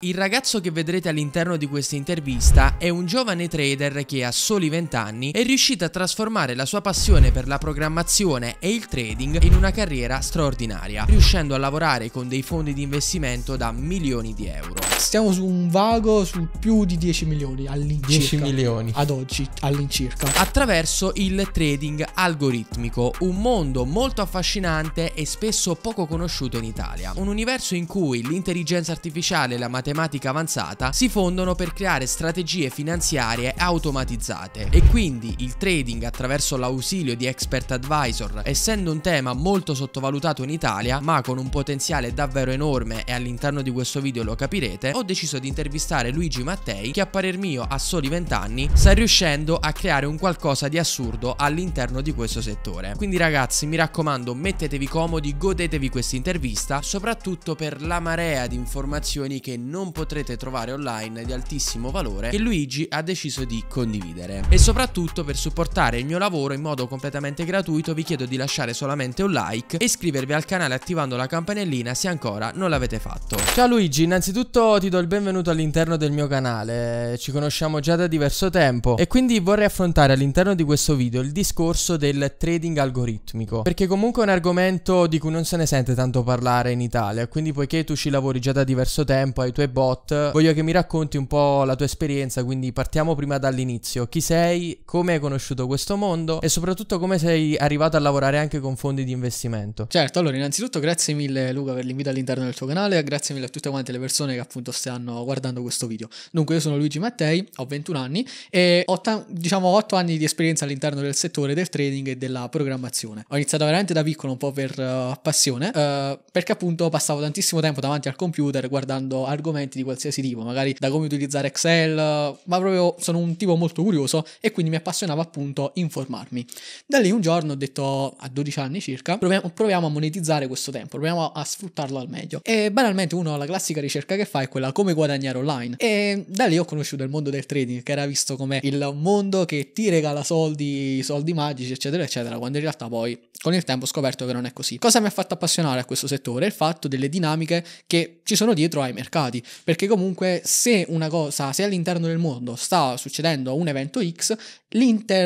Il ragazzo che vedrete all'interno di questa intervista è un giovane trader che a soli 20 anni è riuscito a trasformare la sua passione per la programmazione e il trading in una carriera straordinaria, riuscendo a lavorare con dei fondi di investimento da milioni di euro. Stiamo su un vago su più di 10 milioni all'incirca. 10 milioni. Ad oggi all'incirca. Attraverso il trading algoritmico, un mondo molto affascinante e spesso poco conosciuto in Italia. Un universo in cui l'intelligenza artificiale e la materia matematica avanzata si fondono per creare strategie finanziarie automatizzate e quindi il trading attraverso l'ausilio di expert advisor, essendo un tema molto sottovalutato in Italia, ma con un potenziale davvero enorme e all'interno di questo video lo capirete, ho deciso di intervistare Luigi Mattei che a parer mio a soli 20 anni sta riuscendo a creare un qualcosa di assurdo all'interno di questo settore. Quindi ragazzi mi raccomando mettetevi comodi, godetevi questa intervista, soprattutto per la marea di informazioni che non non potrete trovare online di altissimo valore che Luigi ha deciso di condividere. E soprattutto per supportare il mio lavoro in modo completamente gratuito vi chiedo di lasciare solamente un like e iscrivervi al canale attivando la campanellina se ancora non l'avete fatto. Ciao Luigi, innanzitutto ti do il benvenuto all'interno del mio canale, ci conosciamo già da diverso tempo e quindi vorrei affrontare all'interno di questo video il discorso del trading algoritmico, perché comunque è un argomento di cui non se ne sente tanto parlare in Italia, quindi poiché tu ci lavori già da diverso tempo, hai i tuoi e bot, voglio che mi racconti un po' la tua esperienza, quindi partiamo prima dall'inizio. Chi sei, come hai conosciuto questo mondo e soprattutto come sei arrivato a lavorare anche con fondi di investimento? Certo, allora innanzitutto grazie mille Luca per l'invito all'interno del tuo canale e grazie mille a tutte quante le persone che appunto stanno guardando questo video. Dunque io sono Luigi Mattei, ho 21 anni e ho diciamo 8 anni di esperienza all'interno del settore del trading e della programmazione. Ho iniziato veramente da piccolo un po' per uh, passione uh, perché appunto passavo tantissimo tempo davanti al computer guardando argomenti argomenti di qualsiasi tipo, magari da come utilizzare Excel, ma proprio sono un tipo molto curioso e quindi mi appassionava appunto informarmi. Da lì un giorno ho detto, a 12 anni circa, proviamo, proviamo a monetizzare questo tempo, proviamo a sfruttarlo al meglio. E banalmente uno, la classica ricerca che fa è quella come guadagnare online. E da lì ho conosciuto il mondo del trading, che era visto come il mondo che ti regala soldi, soldi magici, eccetera, eccetera, quando in realtà poi con il tempo ho scoperto che non è così. Cosa mi ha fatto appassionare a questo settore? Il fatto delle dinamiche che ci sono dietro ai mercati. Perché comunque se una cosa, se all'interno del mondo sta succedendo un evento X,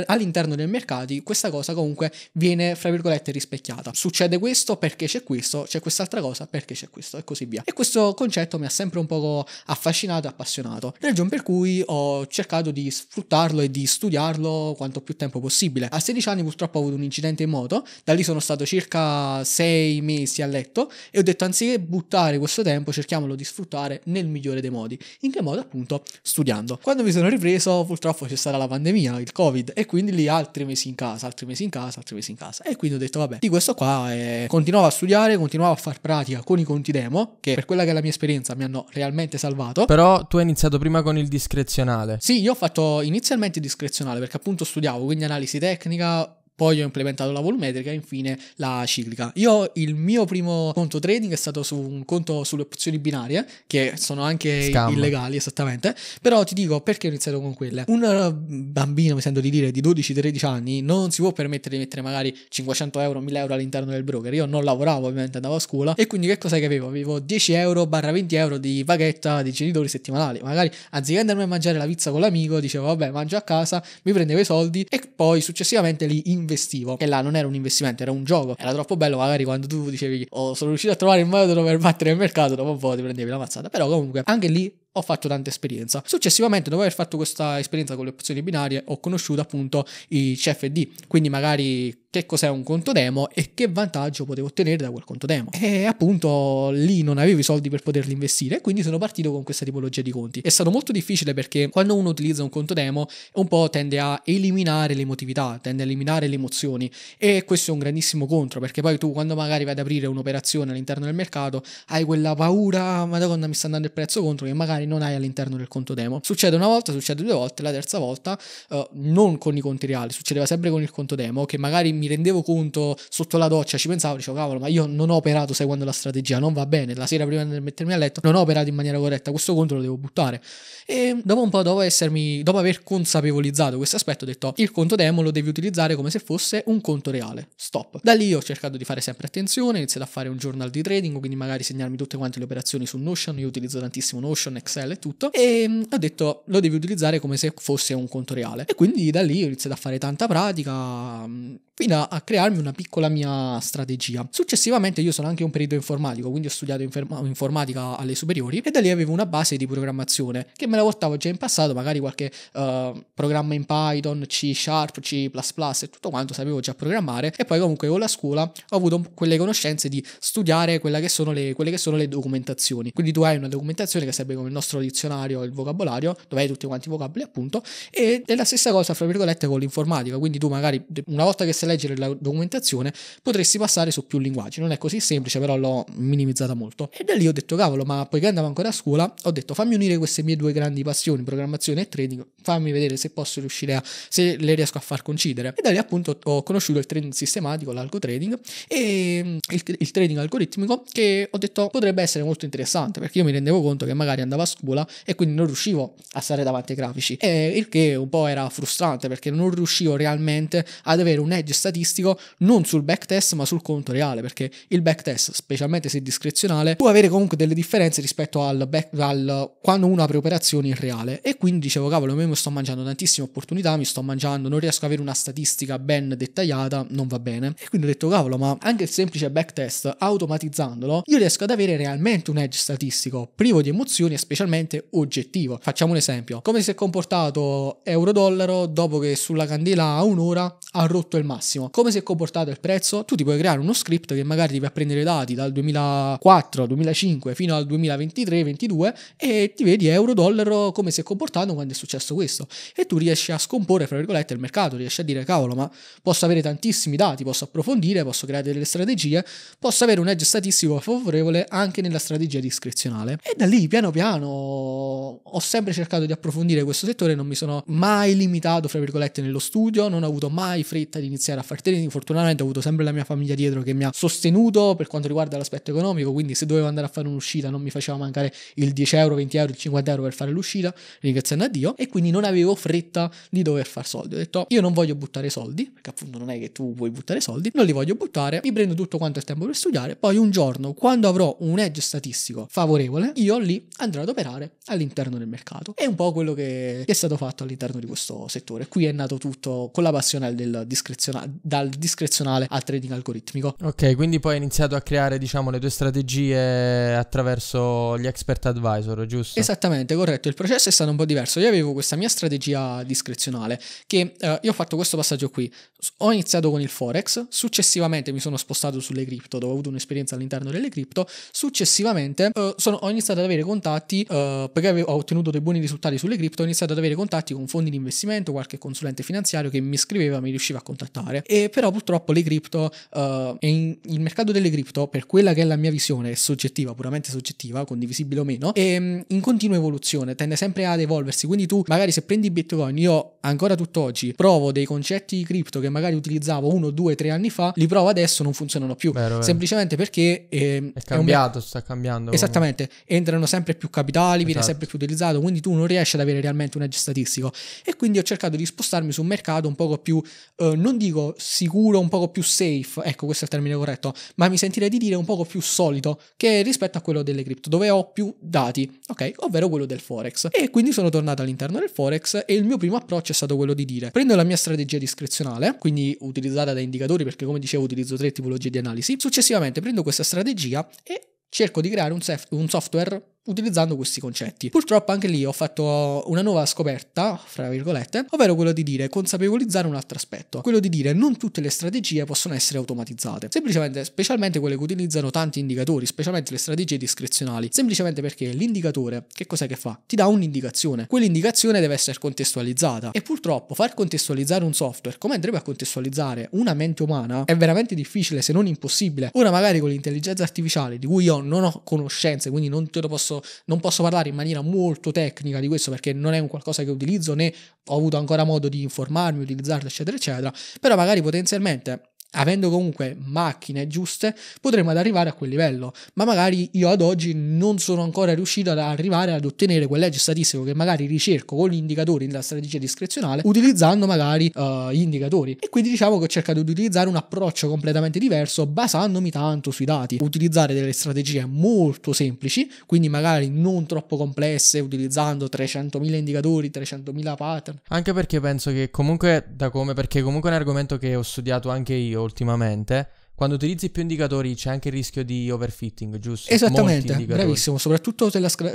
all'interno dei mercati questa cosa comunque viene, fra virgolette, rispecchiata. Succede questo perché c'è questo, c'è quest'altra cosa perché c'è questo e così via. E questo concetto mi ha sempre un poco affascinato e appassionato, ragione per cui ho cercato di sfruttarlo e di studiarlo quanto più tempo possibile. A 16 anni purtroppo ho avuto un incidente in moto, da lì sono stato circa 6 mesi a letto e ho detto anziché buttare questo tempo cerchiamolo di sfruttare nel migliore dei modi. In che modo? Appunto studiando. Quando mi sono ripreso purtroppo c'è stata la pandemia, il Covid e quindi lì altri mesi in casa, altri mesi in casa, altri mesi in casa. E quindi ho detto vabbè, di questo qua eh, continuavo a studiare, continuavo a far pratica con i conti demo che per quella che è la mia esperienza mi hanno realmente salvato. Però tu hai iniziato prima con il discrezionale. Sì, io ho fatto inizialmente discrezionale perché appunto studiavo, quindi analisi tecnica poi ho implementato la volumetrica e infine la ciclica. Io il mio primo conto trading è stato su un conto sulle opzioni binarie, che sono anche Scam. illegali esattamente, però ti dico perché ho iniziato con quelle. Un eh, bambino, mi sento di dire, di 12-13 anni non si può permettere di mettere magari 500 euro, 1000 euro all'interno del broker. Io non lavoravo ovviamente, andavo a scuola e quindi che cosa che avevo? Avevo 10 euro barra 20 euro di vaghetta dei genitori settimanali. Magari anziché andarmi a mangiare la pizza con l'amico, dicevo vabbè mangio a casa, mi prendevo i soldi e poi successivamente li investivo investivo e là non era un investimento, era un gioco. Era troppo bello, magari quando tu dicevi "Oh, sono riuscito a trovare il metodo per battere il mercato", dopo un po' ti prendevi la mazzata. Però comunque anche lì ho fatto tanta esperienza. Successivamente, dopo aver fatto questa esperienza con le opzioni binarie, ho conosciuto appunto i CFD, quindi magari che cos'è un conto demo e che vantaggio potevo ottenere da quel conto demo. E appunto lì non avevo i soldi per poterli investire, quindi sono partito con questa tipologia di conti. È stato molto difficile perché quando uno utilizza un conto demo un po' tende a eliminare l'emotività, tende a eliminare le emozioni e questo è un grandissimo contro perché poi tu quando magari vai ad aprire un'operazione all'interno del mercato hai quella paura, madonna mi sta andando il prezzo contro che magari non hai all'interno del conto demo. Succede una volta, succede due volte, la terza volta uh, non con i conti reali, succedeva sempre con il conto demo che magari mi rendevo conto sotto la doccia, ci pensavo, dicevo cavolo, ma io non ho operato, sai la strategia non va bene, la sera prima di mettermi a letto non ho operato in maniera corretta, questo conto lo devo buttare. E dopo un po', dopo essermi, dopo aver consapevolizzato questo aspetto, ho detto il conto demo lo devi utilizzare come se fosse un conto reale, stop. Da lì ho cercato di fare sempre attenzione, ho iniziato a fare un journal di trading, quindi magari segnarmi tutte quante le operazioni su Notion, io utilizzo tantissimo Notion, Excel e tutto, e mm, ho detto lo devi utilizzare come se fosse un conto reale. E quindi da lì ho iniziato a fare tanta pratica, mm, fino a, crearmi una piccola mia strategia. Successivamente io sono anche un periodo informatico, quindi ho studiato inferma- informatica alle superiori e da lì avevo una base di programmazione che me la portavo già in passato, magari qualche uh, programma in Python, C Sharp, C++ e tutto quanto sapevo già programmare e poi comunque con la scuola ho avuto quelle conoscenze di studiare che le, quelle che sono le documentazioni. Quindi tu hai una documentazione che serve come il nostro dizionario, il vocabolario, dove hai tutti quanti i vocabili appunto e è la stessa cosa fra virgolette con l'informatica, quindi tu magari una volta che sei leggere la documentazione potresti passare su più linguaggi. Non è così semplice, però l'ho minimizzata molto. E da lì ho detto, cavolo, ma poiché andavo ancora a scuola, ho detto, fammi unire queste mie due grandi passioni, programmazione e trading, fammi vedere se posso riuscire a, se le riesco a far coincidere. E da lì appunto ho conosciuto il trading sistematico, l'algo trading e mm, il, il trading algoritmico che ho detto potrebbe essere molto interessante perché io mi rendevo conto che magari andavo a scuola e quindi non riuscivo a stare davanti ai grafici, e il che un po' era frustrante perché non riuscivo realmente ad avere un edge statistico non sul backtest ma sul conto reale, perché il backtest, specialmente se discrezionale, può avere comunque delle differenze rispetto al, back, al quando uno apre operazioni in reale. E quindi dicevo, cavolo, io mi sto mangiando tantissime opportunità, mi sto mangiando, non riesco ad avere una statistica ben dettagliata, non va bene. E quindi ho detto, cavolo, ma anche il semplice backtest, automatizzandolo, io riesco ad avere realmente un edge statistico, privo di emozioni e specialmente oggettivo. Facciamo un esempio, come si è comportato euro-dollaro dopo che sulla candela a un'ora ha rotto il massimo? massimo come si è comportato il prezzo, tu ti puoi creare uno script che magari ti va a prendere dati dal 2004, 2005 fino al 2023, 22 e ti vedi euro, dollaro, come si è comportato quando è successo questo. E tu riesci a scomporre, fra virgolette, il mercato, riesci a dire, cavolo, ma posso avere tantissimi dati, posso approfondire, posso creare delle strategie, posso avere un edge statistico favorevole anche nella strategia discrezionale. E da lì, piano piano, ho sempre cercato di approfondire questo settore, non mi sono mai limitato, fra virgolette, nello studio, non ho avuto mai fretta di iniziare iniziare a fare trading. Fortunatamente ho avuto sempre la mia famiglia dietro che mi ha sostenuto per quanto riguarda l'aspetto economico, quindi se dovevo andare a fare un'uscita non mi faceva mancare il 10 euro, 20 euro, il 50 euro per fare l'uscita, ringraziando a Dio, e quindi non avevo fretta di dover far soldi. Ho detto io non voglio buttare soldi, perché appunto non è che tu vuoi buttare soldi, non li voglio buttare, mi prendo tutto quanto il tempo per studiare, poi un giorno quando avrò un edge statistico favorevole, io lì andrò ad operare all'interno del mercato. È un po' quello che è stato fatto all'interno di questo settore. Qui è nato tutto con la passione del discrezionale dal discrezionale al trading algoritmico. Ok, quindi poi hai iniziato a creare diciamo le tue strategie attraverso gli expert advisor, giusto? Esattamente, corretto, il processo è stato un po' diverso. Io avevo questa mia strategia discrezionale che eh, io ho fatto questo passaggio qui. Ho iniziato con il forex, successivamente mi sono spostato sulle cripto, dove ho avuto un'esperienza all'interno delle cripto, successivamente eh, sono, ho iniziato ad avere contatti eh, perché avevo, ho ottenuto dei buoni risultati sulle cripto, ho iniziato ad avere contatti con fondi di investimento, qualche consulente finanziario che mi scriveva, mi riusciva a contattare continuare. E però purtroppo le cripto, uh, in, il mercato delle cripto, per quella che è la mia visione, è soggettiva, puramente soggettiva, condivisibile o meno, è ehm, in continua evoluzione, tende sempre ad evolversi. Quindi tu magari se prendi Bitcoin, io ancora tutt'oggi provo dei concetti di cripto che magari utilizzavo uno, due, tre anni fa, li provo adesso, non funzionano più. Vero, vero. Semplicemente perché... Eh, è cambiato, è un... sta cambiando. Esattamente, come... entrano sempre più capitali, esatto. viene sempre più utilizzato, quindi tu non riesci ad avere realmente un edge statistico. E quindi ho cercato di spostarmi su un mercato un poco più, eh, non dico sentivo sicuro, un poco più safe, ecco questo è il termine corretto, ma mi sentirei di dire un poco più solido che rispetto a quello delle cripto, dove ho più dati, ok? Ovvero quello del Forex. E quindi sono tornato all'interno del Forex e il mio primo approccio è stato quello di dire, prendo la mia strategia discrezionale, quindi utilizzata da indicatori perché come dicevo utilizzo tre tipologie di analisi, successivamente prendo questa strategia e cerco di creare un, sef- un software utilizzando questi concetti. Purtroppo anche lì ho fatto una nuova scoperta, fra virgolette, ovvero quello di dire consapevolizzare un altro aspetto, quello di dire non tutte le strategie possono essere automatizzate, semplicemente, specialmente quelle che utilizzano tanti indicatori, specialmente le strategie discrezionali, semplicemente perché l'indicatore che cos'è che fa? Ti dà un'indicazione, quell'indicazione deve essere contestualizzata e purtroppo far contestualizzare un software come andrebbe a contestualizzare una mente umana è veramente difficile se non impossibile. Ora magari con l'intelligenza artificiale di cui io non ho conoscenze, quindi non te lo posso adesso non posso parlare in maniera molto tecnica di questo perché non è un qualcosa che utilizzo né ho avuto ancora modo di informarmi, utilizzarlo, eccetera, eccetera, però magari potenzialmente avendo comunque macchine giuste, potremo ad arrivare a quel livello. Ma magari io ad oggi non sono ancora riuscito ad arrivare ad ottenere quell'edge statistico che magari ricerco con gli indicatori nella strategia discrezionale, utilizzando magari uh, gli indicatori. E quindi diciamo che ho cercato di utilizzare un approccio completamente diverso, basandomi tanto sui dati. Utilizzare delle strategie molto semplici, quindi magari non troppo complesse, utilizzando 300.000 indicatori, 300.000 pattern. Anche perché penso che comunque, da come, perché comunque è un argomento che ho studiato anche io ultimamente, quando utilizzi più indicatori c'è anche il rischio di overfitting, giusto? Esattamente, bravissimo. Soprattutto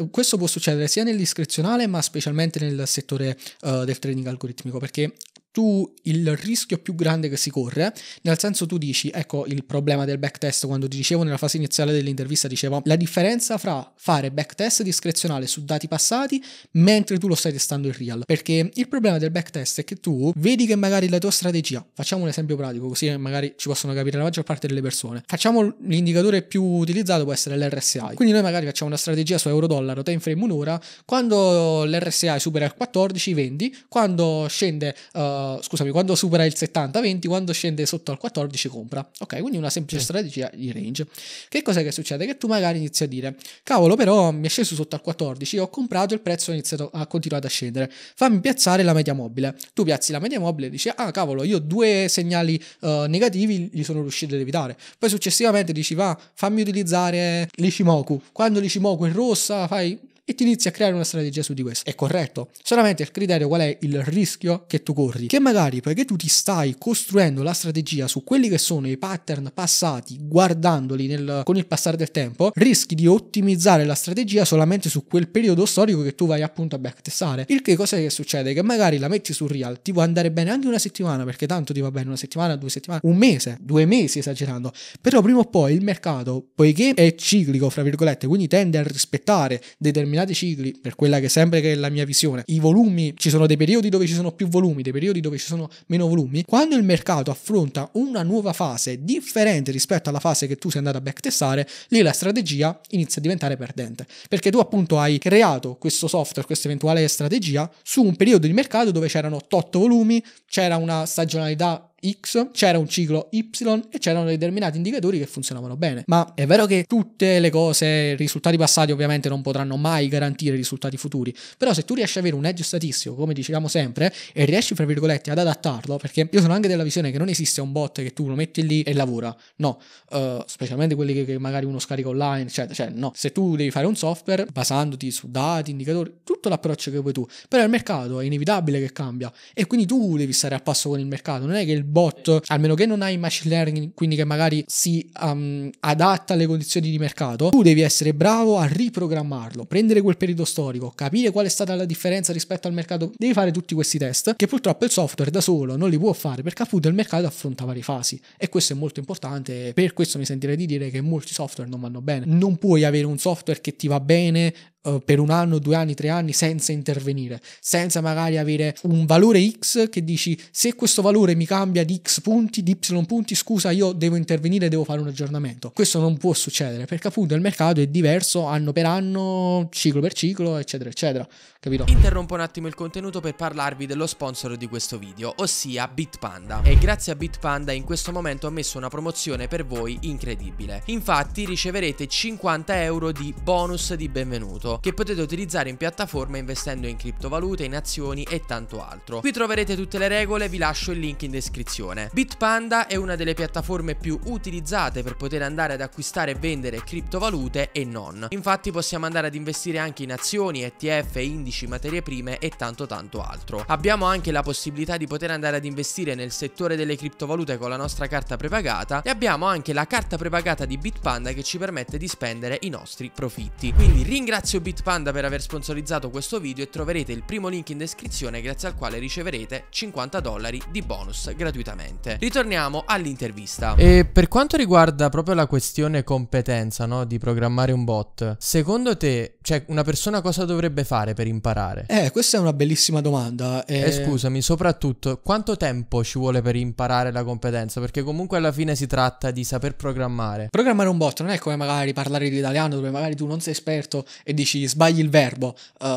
questo può succedere sia nell'iscrezionale, ma specialmente nel settore uh, del trading algoritmico, perché tu il rischio più grande che si corre, nel senso tu dici, ecco il problema del backtest quando ti dicevo nella fase iniziale dell'intervista dicevo la differenza fra fare backtest discrezionale su dati passati mentre tu lo stai testando in real, perché il problema del backtest è che tu vedi che magari la tua strategia, facciamo un esempio pratico così magari ci possono capire la maggior parte delle persone, facciamo l'indicatore più utilizzato può essere l'RSI, quindi noi magari facciamo una strategia su euro-dollaro time frame un'ora, quando l'RSI supera il 14 vendi, quando scende uh, scusami, quando supera il 70-20, quando scende sotto al 14 compra. Ok, quindi una semplice sì. strategia di range. Che cos'è che succede? Che tu magari inizi a dire, cavolo però mi è sceso sotto al 14, ho comprato, il prezzo ha iniziato a continuare a scendere, fammi piazzare la media mobile. Tu piazzi la media mobile e dici, ah cavolo, io due segnali uh, negativi li sono riuscito ad evitare. Poi successivamente dici, va, fammi utilizzare l'Ishimoku. Quando l'Ishimoku è rossa, fai e ti inizi a creare una strategia su di questo. È corretto. Solamente il criterio qual è il rischio che tu corri? Che magari perché tu ti stai costruendo la strategia su quelli che sono i pattern passati, guardandoli nel, con il passare del tempo, rischi di ottimizzare la strategia solamente su quel periodo storico che tu vai appunto a backtestare. Il che cosa che succede? Che magari la metti su real, ti può andare bene anche una settimana, perché tanto ti va bene una settimana, due settimane, un mese, due mesi esagerando. Però prima o poi il mercato, poiché è ciclico, fra virgolette, quindi tende a rispettare determinati determinati cicli, per quella che sembra che è la mia visione, i volumi, ci sono dei periodi dove ci sono più volumi, dei periodi dove ci sono meno volumi, quando il mercato affronta una nuova fase differente rispetto alla fase che tu sei andato a backtestare, lì la strategia inizia a diventare perdente, perché tu appunto hai creato questo software, questa eventuale strategia su un periodo di mercato dove c'erano 8 volumi, c'era una stagionalità X, c'era un ciclo Y e c'erano determinati indicatori che funzionavano bene. Ma è vero che tutte le cose, i risultati passati ovviamente non potranno mai garantire risultati futuri, però se tu riesci ad avere un edge statistico, come dicevamo sempre, e riesci, fra virgolette, ad adattarlo, perché io sono anche della visione che non esiste un bot che tu lo metti lì e lavora, no, uh, specialmente quelli che, che, magari uno scarica online, eccetera, cioè no, se tu devi fare un software basandoti su dati, indicatori, tutto l'approccio che vuoi tu, però il mercato è inevitabile che cambia e quindi tu devi stare al passo con il mercato, non è che il bot, almeno che non hai machine learning, quindi che magari si um, adatta alle condizioni di mercato, tu devi essere bravo a riprogrammarlo, prendere quel periodo storico, capire qual è stata la differenza rispetto al mercato. Devi fare tutti questi test che purtroppo il software da solo non li può fare perché appunto il mercato affronta varie fasi e questo è molto importante. Per questo mi sentirei di dire che molti software non vanno bene. Non puoi avere un software che ti va bene eh, per un anno, due anni, tre anni senza intervenire, senza magari avere un valore X che dici se questo valore mi cambia di X punti, di Y punti, scusa, io devo intervenire, devo fare un aggiornamento. Questo non può succedere perché appunto il mercato è diverso anno per anno, ciclo per ciclo, eccetera, eccetera. Capito? Interrompo un attimo il contenuto per parlarvi dello sponsor di questo video, ossia Bitpanda. E grazie a Bitpanda in questo momento ho messo una promozione per voi incredibile. Infatti riceverete 50 euro di bonus di benvenuto che potete utilizzare in piattaforma investendo in criptovalute, in azioni e tanto altro. Qui troverete tutte le regole, vi lascio il link in descrizione. Bitpanda è una delle piattaforme più utilizzate per poter andare ad acquistare e vendere criptovalute e non. Infatti possiamo andare ad investire anche in azioni, ETF, indici, materie prime e tanto tanto altro. Abbiamo anche la possibilità di poter andare ad investire nel settore delle criptovalute con la nostra carta prepagata e abbiamo anche la carta prepagata di Bitpanda che ci permette di spendere i nostri profitti. Quindi ringrazio Bitpanda per aver sponsorizzato questo video e troverete il primo link in descrizione grazie al quale riceverete 50 dollari di bonus gratuitamente. Ritorniamo all'intervista. E per quanto riguarda proprio la questione competenza, no, di programmare un bot, secondo te, cioè una persona cosa dovrebbe fare per imparare? Eh, questa è una bellissima domanda. E, eh. e scusami, soprattutto quanto tempo ci vuole per imparare la competenza? Perché comunque alla fine si tratta di saper programmare. Programmare un bot non è come magari parlare di italiano dove magari tu non sei esperto e dici dici sbagli il verbo, uh,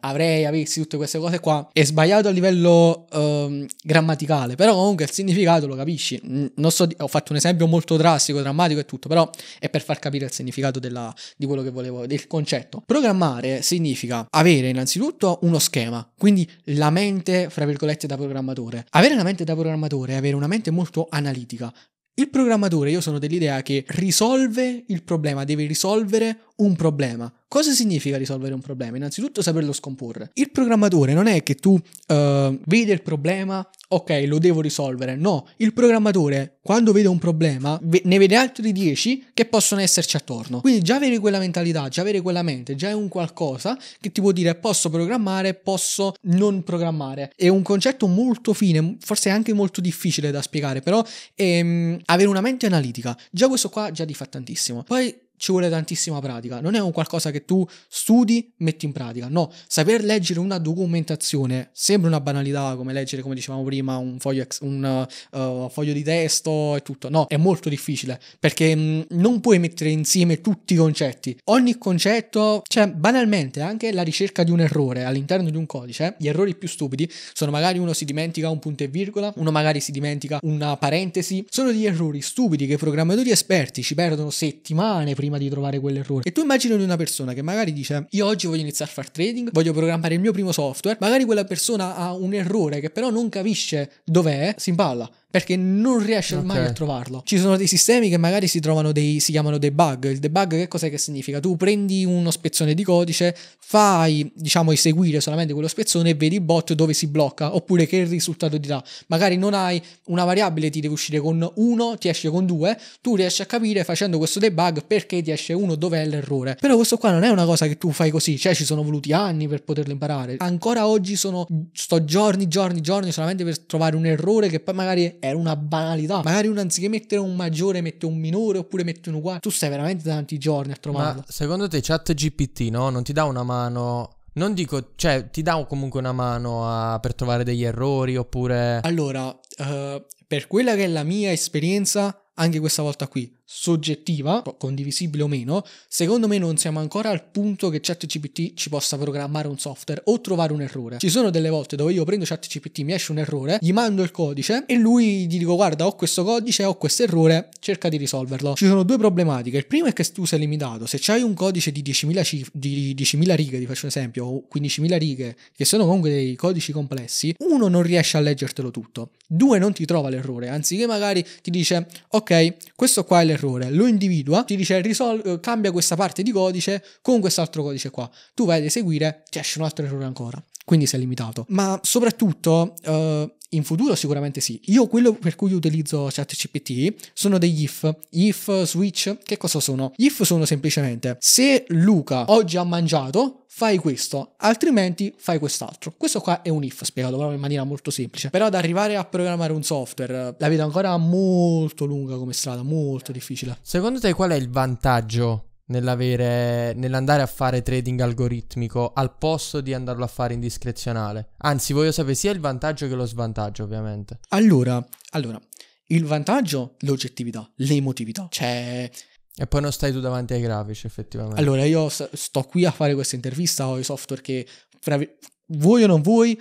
avrei, avessi, tutte queste cose qua, è sbagliato a livello um, grammaticale, però comunque il significato lo capisci. So, ho fatto un esempio molto drastico, drammatico e tutto, però è per far capire il significato della, di quello che volevo, del concetto. Programmare significa avere innanzitutto uno schema, quindi la mente, fra virgolette, da programmatore. Avere la mente da programmatore è avere una mente molto analitica, il programmatore, io sono dell'idea che risolve il problema, deve risolvere un problema. Cosa significa risolvere un problema? Innanzitutto saperlo scomporre. Il programmatore non è che tu uh, vedi il problema, ok, lo devo risolvere. No, il programmatore quando vede un problema ne vede altri 10 che possono esserci attorno. Quindi già avere quella mentalità, già avere quella mente, già è un qualcosa che ti può dire posso programmare, posso non programmare. È un concetto molto fine, forse anche molto difficile da spiegare, però ehm, avere una mente analitica, già questo qua già ti fa tantissimo. Poi ci vuole tantissima pratica, non è un qualcosa che tu studi, metti in pratica, no, saper leggere una documentazione sembra una banalità come leggere, come dicevamo prima, un foglio, ex, un, uh, foglio di testo e tutto, no, è molto difficile perché mh, mm, non puoi mettere insieme tutti i concetti, ogni concetto, cioè banalmente anche la ricerca di un errore all'interno di un codice, gli errori più stupidi sono magari uno si dimentica un punto e virgola, uno magari si dimentica una parentesi, sono degli errori stupidi che programmatori esperti ci perdono settimane prima prima di trovare quell'errore. E tu immaginati una persona che magari dice io oggi voglio iniziare a fare trading, voglio programmare il mio primo software, magari quella persona ha un errore che però non capisce dov'è, si impalla, perché non riesce okay. mai a trovarlo. Ci sono dei sistemi che magari si trovano dei, si chiamano debug. Il debug che cos'è che significa? Tu prendi uno spezzone di codice, fai, diciamo, eseguire solamente quello spezzone e vedi il bot dove si blocca oppure che risultato ti dà. Magari non hai una variabile, ti deve uscire con 1, ti esce con 2, tu riesci a capire facendo questo debug perché ti esce 1, dov'è l'errore. Però questo qua non è una cosa che tu fai così, cioè ci sono voluti anni per poterlo imparare. Ancora oggi sono, sto giorni, giorni, giorni solamente per trovare un errore che poi magari era una banalità. Magari uno anziché mettere un maggiore mette un minore oppure mette un uguale. Tu stai veramente tanti giorni a trovarlo. Ma secondo te chat GPT no? Non ti dà una mano non dico, cioè, ti dà comunque una mano a, per trovare degli errori oppure... Allora, uh, per quella che è la mia esperienza, anche questa volta qui, soggettiva, condivisibile o meno, secondo me non siamo ancora al punto che ChatGPT ci possa programmare un software o trovare un errore. Ci sono delle volte dove io prendo ChatGPT, mi esce un errore, gli mando il codice e lui gli dico guarda ho questo codice, ho questo errore, cerca di risolverlo. Ci sono due problematiche. Il primo è che tu sei limitato. Se hai un codice di 10.000, cif- di 10.000 righe, ti faccio un esempio, o 15.000 righe, che sono comunque dei codici complessi, uno non riesce a leggertelo tutto, due non ti trova l'errore, anziché magari ti dice ok, questo qua è l'errore errore, lo individua, ti dice risol- eh, cambia questa parte di codice con quest'altro codice qua. Tu vai ad eseguire, ti esce un altro errore ancora. Quindi sei limitato. Ma soprattutto... eh, in futuro sicuramente sì. Io quello per cui utilizzo ChatGPT sono degli if, if, switch, che cosa sono? Gli if sono semplicemente se Luca oggi ha mangiato fai questo, altrimenti fai quest'altro. Questo qua è un if, spiegato proprio in maniera molto semplice. Però ad arrivare a programmare un software la vedo ancora molto lunga come strada, molto difficile. Secondo te qual è il vantaggio nell'avere, nell'andare a fare trading algoritmico al posto di andarlo a fare indiscrezionale? Anzi, voglio sapere sia il vantaggio che lo svantaggio, ovviamente. Allora, allora il vantaggio, l'oggettività, l'emotività. Cioè, e poi non stai tu davanti ai grafici, effettivamente. Allora, io sto qui a fare questa intervista, ho i software che, vuoi o non vuoi,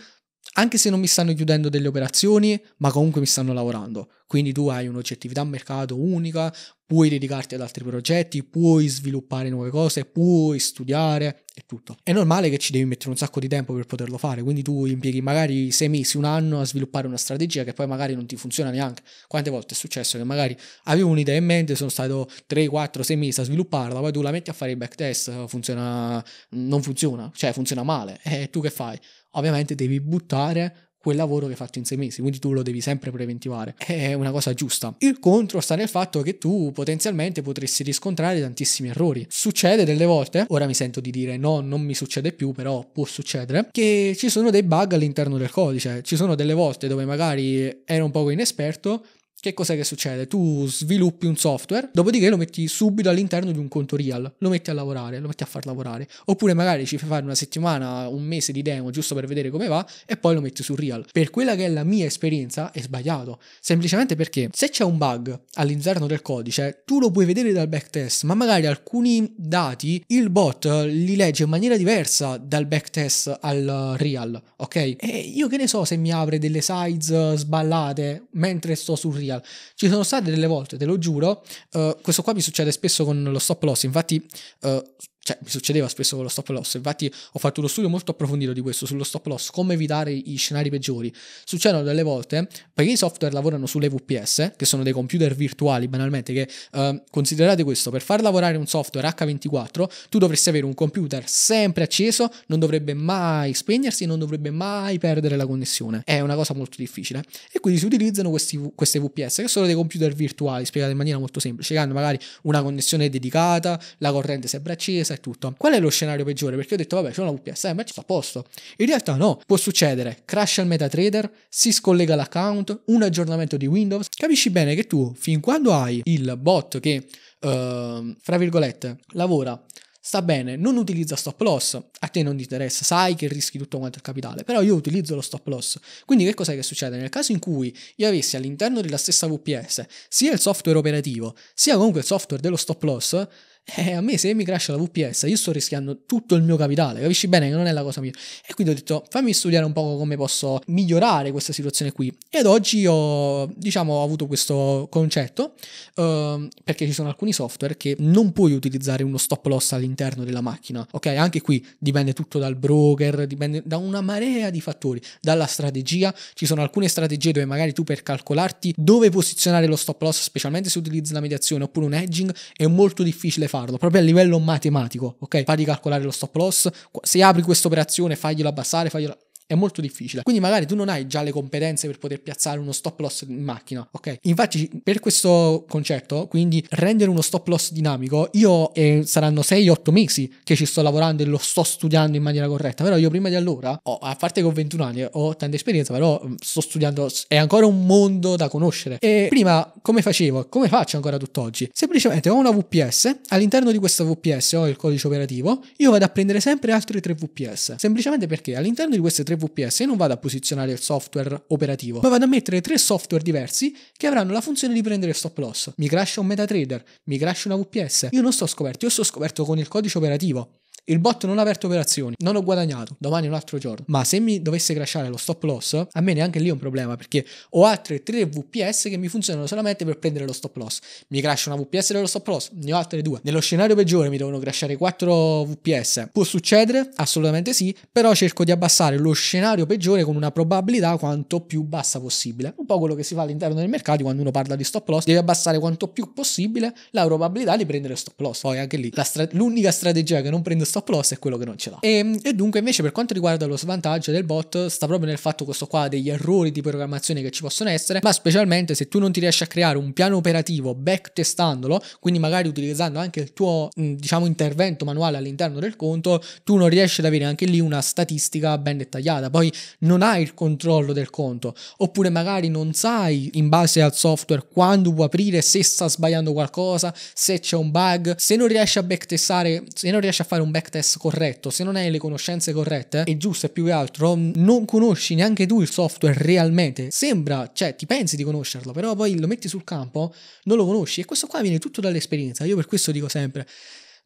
anche se non mi stanno chiudendo delle operazioni, ma comunque mi stanno lavorando. Quindi tu hai un'oggettività mercato unica, puoi dedicarti ad altri progetti, puoi sviluppare nuove cose, puoi studiare e tutto. È normale che ci devi mettere un sacco di tempo per poterlo fare, quindi tu impieghi magari sei mesi, un anno a sviluppare una strategia che poi magari non ti funziona neanche. Quante volte è successo che magari avevo un'idea in mente, sono stato 3, 4, 6 mesi a svilupparla, poi tu la metti a fare i backtest, funziona, non funziona, cioè funziona male, e eh, tu che fai? ovviamente devi buttare quel lavoro che hai fatto in sei mesi, quindi tu lo devi sempre preventivare. È una cosa giusta. Il contro sta nel fatto che tu potenzialmente potresti riscontrare tantissimi errori. Succede delle volte, ora mi sento di dire no, non mi succede più, però può succedere, che ci sono dei bug all'interno del codice. Ci sono delle volte dove magari ero un poco inesperto che cos'è che succede? Tu sviluppi un software, dopodiché lo metti subito all'interno di un conto real, lo metti a lavorare, lo metti a far lavorare. Oppure magari ci fai fare una settimana, un mese di demo giusto per vedere come va e poi lo metti su real. Per quella che è la mia esperienza è sbagliato, semplicemente perché se c'è un bug all'interno del codice, tu lo puoi vedere dal backtest, ma magari alcuni dati il bot li legge in maniera diversa dal backtest al real, ok? E io che ne so se mi apre delle size sballate mentre sto su real social. Ci sono state delle volte, te lo giuro, uh, questo qua mi succede spesso con lo stop loss, infatti uh, cioè mi succedeva spesso con lo stop loss, infatti ho fatto uno studio molto approfondito di questo sullo stop loss, come evitare i scenari peggiori. Succedono delle volte, perché i software lavorano sulle VPS, che sono dei computer virtuali banalmente, che eh, considerate questo, per far lavorare un software H24 tu dovresti avere un computer sempre acceso, non dovrebbe mai spegnersi, e non dovrebbe mai perdere la connessione. È una cosa molto difficile e quindi si utilizzano questi, queste VPS che sono dei computer virtuali, spiegate in maniera molto semplice, che hanno magari una connessione dedicata, la corrente sempre accesa, è tutto. Qual è lo scenario peggiore? Perché ho detto, vabbè, c'è una VPSM, eh, ci sta a posto. In realtà no, può succedere, crash il MetaTrader, si scollega l'account, un aggiornamento di Windows. Capisci bene che tu, fin quando hai il bot che, uh, fra virgolette, lavora sta bene, non utilizza stop loss, a te non ti interessa, sai che rischi tutto quanto il capitale, però io utilizzo lo stop loss. Quindi che cos'è che succede? Nel caso in cui io avessi all'interno della stessa VPS sia il software operativo, sia comunque il software dello stop loss, eh, a me se mi cresce la VPS io sto rischiando tutto il mio capitale, capisci bene che non è la cosa mia. E quindi ho detto fammi studiare un po' come posso migliorare questa situazione qui. Ed oggi ho, diciamo, ho avuto questo concetto uh, perché ci sono alcuni software che non puoi utilizzare uno stop loss all'interno della macchina, ok? Anche qui dipende tutto dal broker, dipende da una marea di fattori, dalla strategia, ci sono alcune strategie dove magari tu per calcolarti dove posizionare lo stop loss, specialmente se utilizzi una mediazione oppure un hedging, è molto difficile farlo farlo, proprio a livello matematico, ok? Fatti calcolare lo stop loss, se apri questa operazione faglielo abbassare, faglielo è molto difficile. Quindi magari tu non hai già le competenze per poter piazzare uno stop loss in macchina, ok? Infatti per questo concetto, quindi rendere uno stop loss dinamico, io eh, saranno 6-8 mesi che ci sto lavorando e lo sto studiando in maniera corretta, però io prima di allora, oh, a parte che ho 21 anni, ho tanta esperienza, però mm, sto studiando, è ancora un mondo da conoscere. E prima come facevo? Come faccio ancora tutt'oggi? Semplicemente ho una VPS, all'interno di questa VPS ho il codice operativo, io vado a prendere sempre altre 3 VPS, semplicemente perché all'interno di queste 3 VPS e non vado a posizionare il software operativo, ma vado a mettere tre software diversi che avranno la funzione di prendere stop loss. Mi crasha un MetaTrader, mi crasha una VPS. Io non sto scoperto, io sto scoperto con il codice operativo il bot non ha aperto operazioni, non ho guadagnato, domani è un altro giorno. Ma se mi dovesse crashare lo stop loss, a me neanche lì è un problema perché ho altre 3 VPS che mi funzionano solamente per prendere lo stop loss. Mi crash una VPS dello stop loss, ne ho altre due. Nello scenario peggiore mi devono crashare 4 VPS. Può succedere? Assolutamente sì, però cerco di abbassare lo scenario peggiore con una probabilità quanto più bassa possibile. Un po' quello che si fa all'interno dei mercati quando uno parla di stop loss, devi abbassare quanto più possibile la probabilità di prendere stop loss. Poi anche lì, stra- l'unica strategia che non prendo stop stop loss e quello che non ce l'ha. E, ehm, e, dunque invece per quanto riguarda lo svantaggio del bot sta proprio nel fatto questo qua degli errori di programmazione che ci possono essere, ma specialmente se tu non ti riesci a creare un piano operativo backtestandolo, quindi magari utilizzando anche il tuo diciamo intervento manuale all'interno del conto, tu non riesci ad avere anche lì una statistica ben dettagliata, poi non hai il controllo del conto, oppure magari non sai in base al software quando può aprire, se sta sbagliando qualcosa, se c'è un bug, se non riesci a backtestare, se non riesci a fare un backtest track test corretto, se non hai le conoscenze corrette e giuste più che altro, non conosci neanche tu il software realmente. Sembra, cioè ti pensi di conoscerlo, però poi lo metti sul campo, non lo conosci e questo qua viene tutto dall'esperienza. Io per questo dico sempre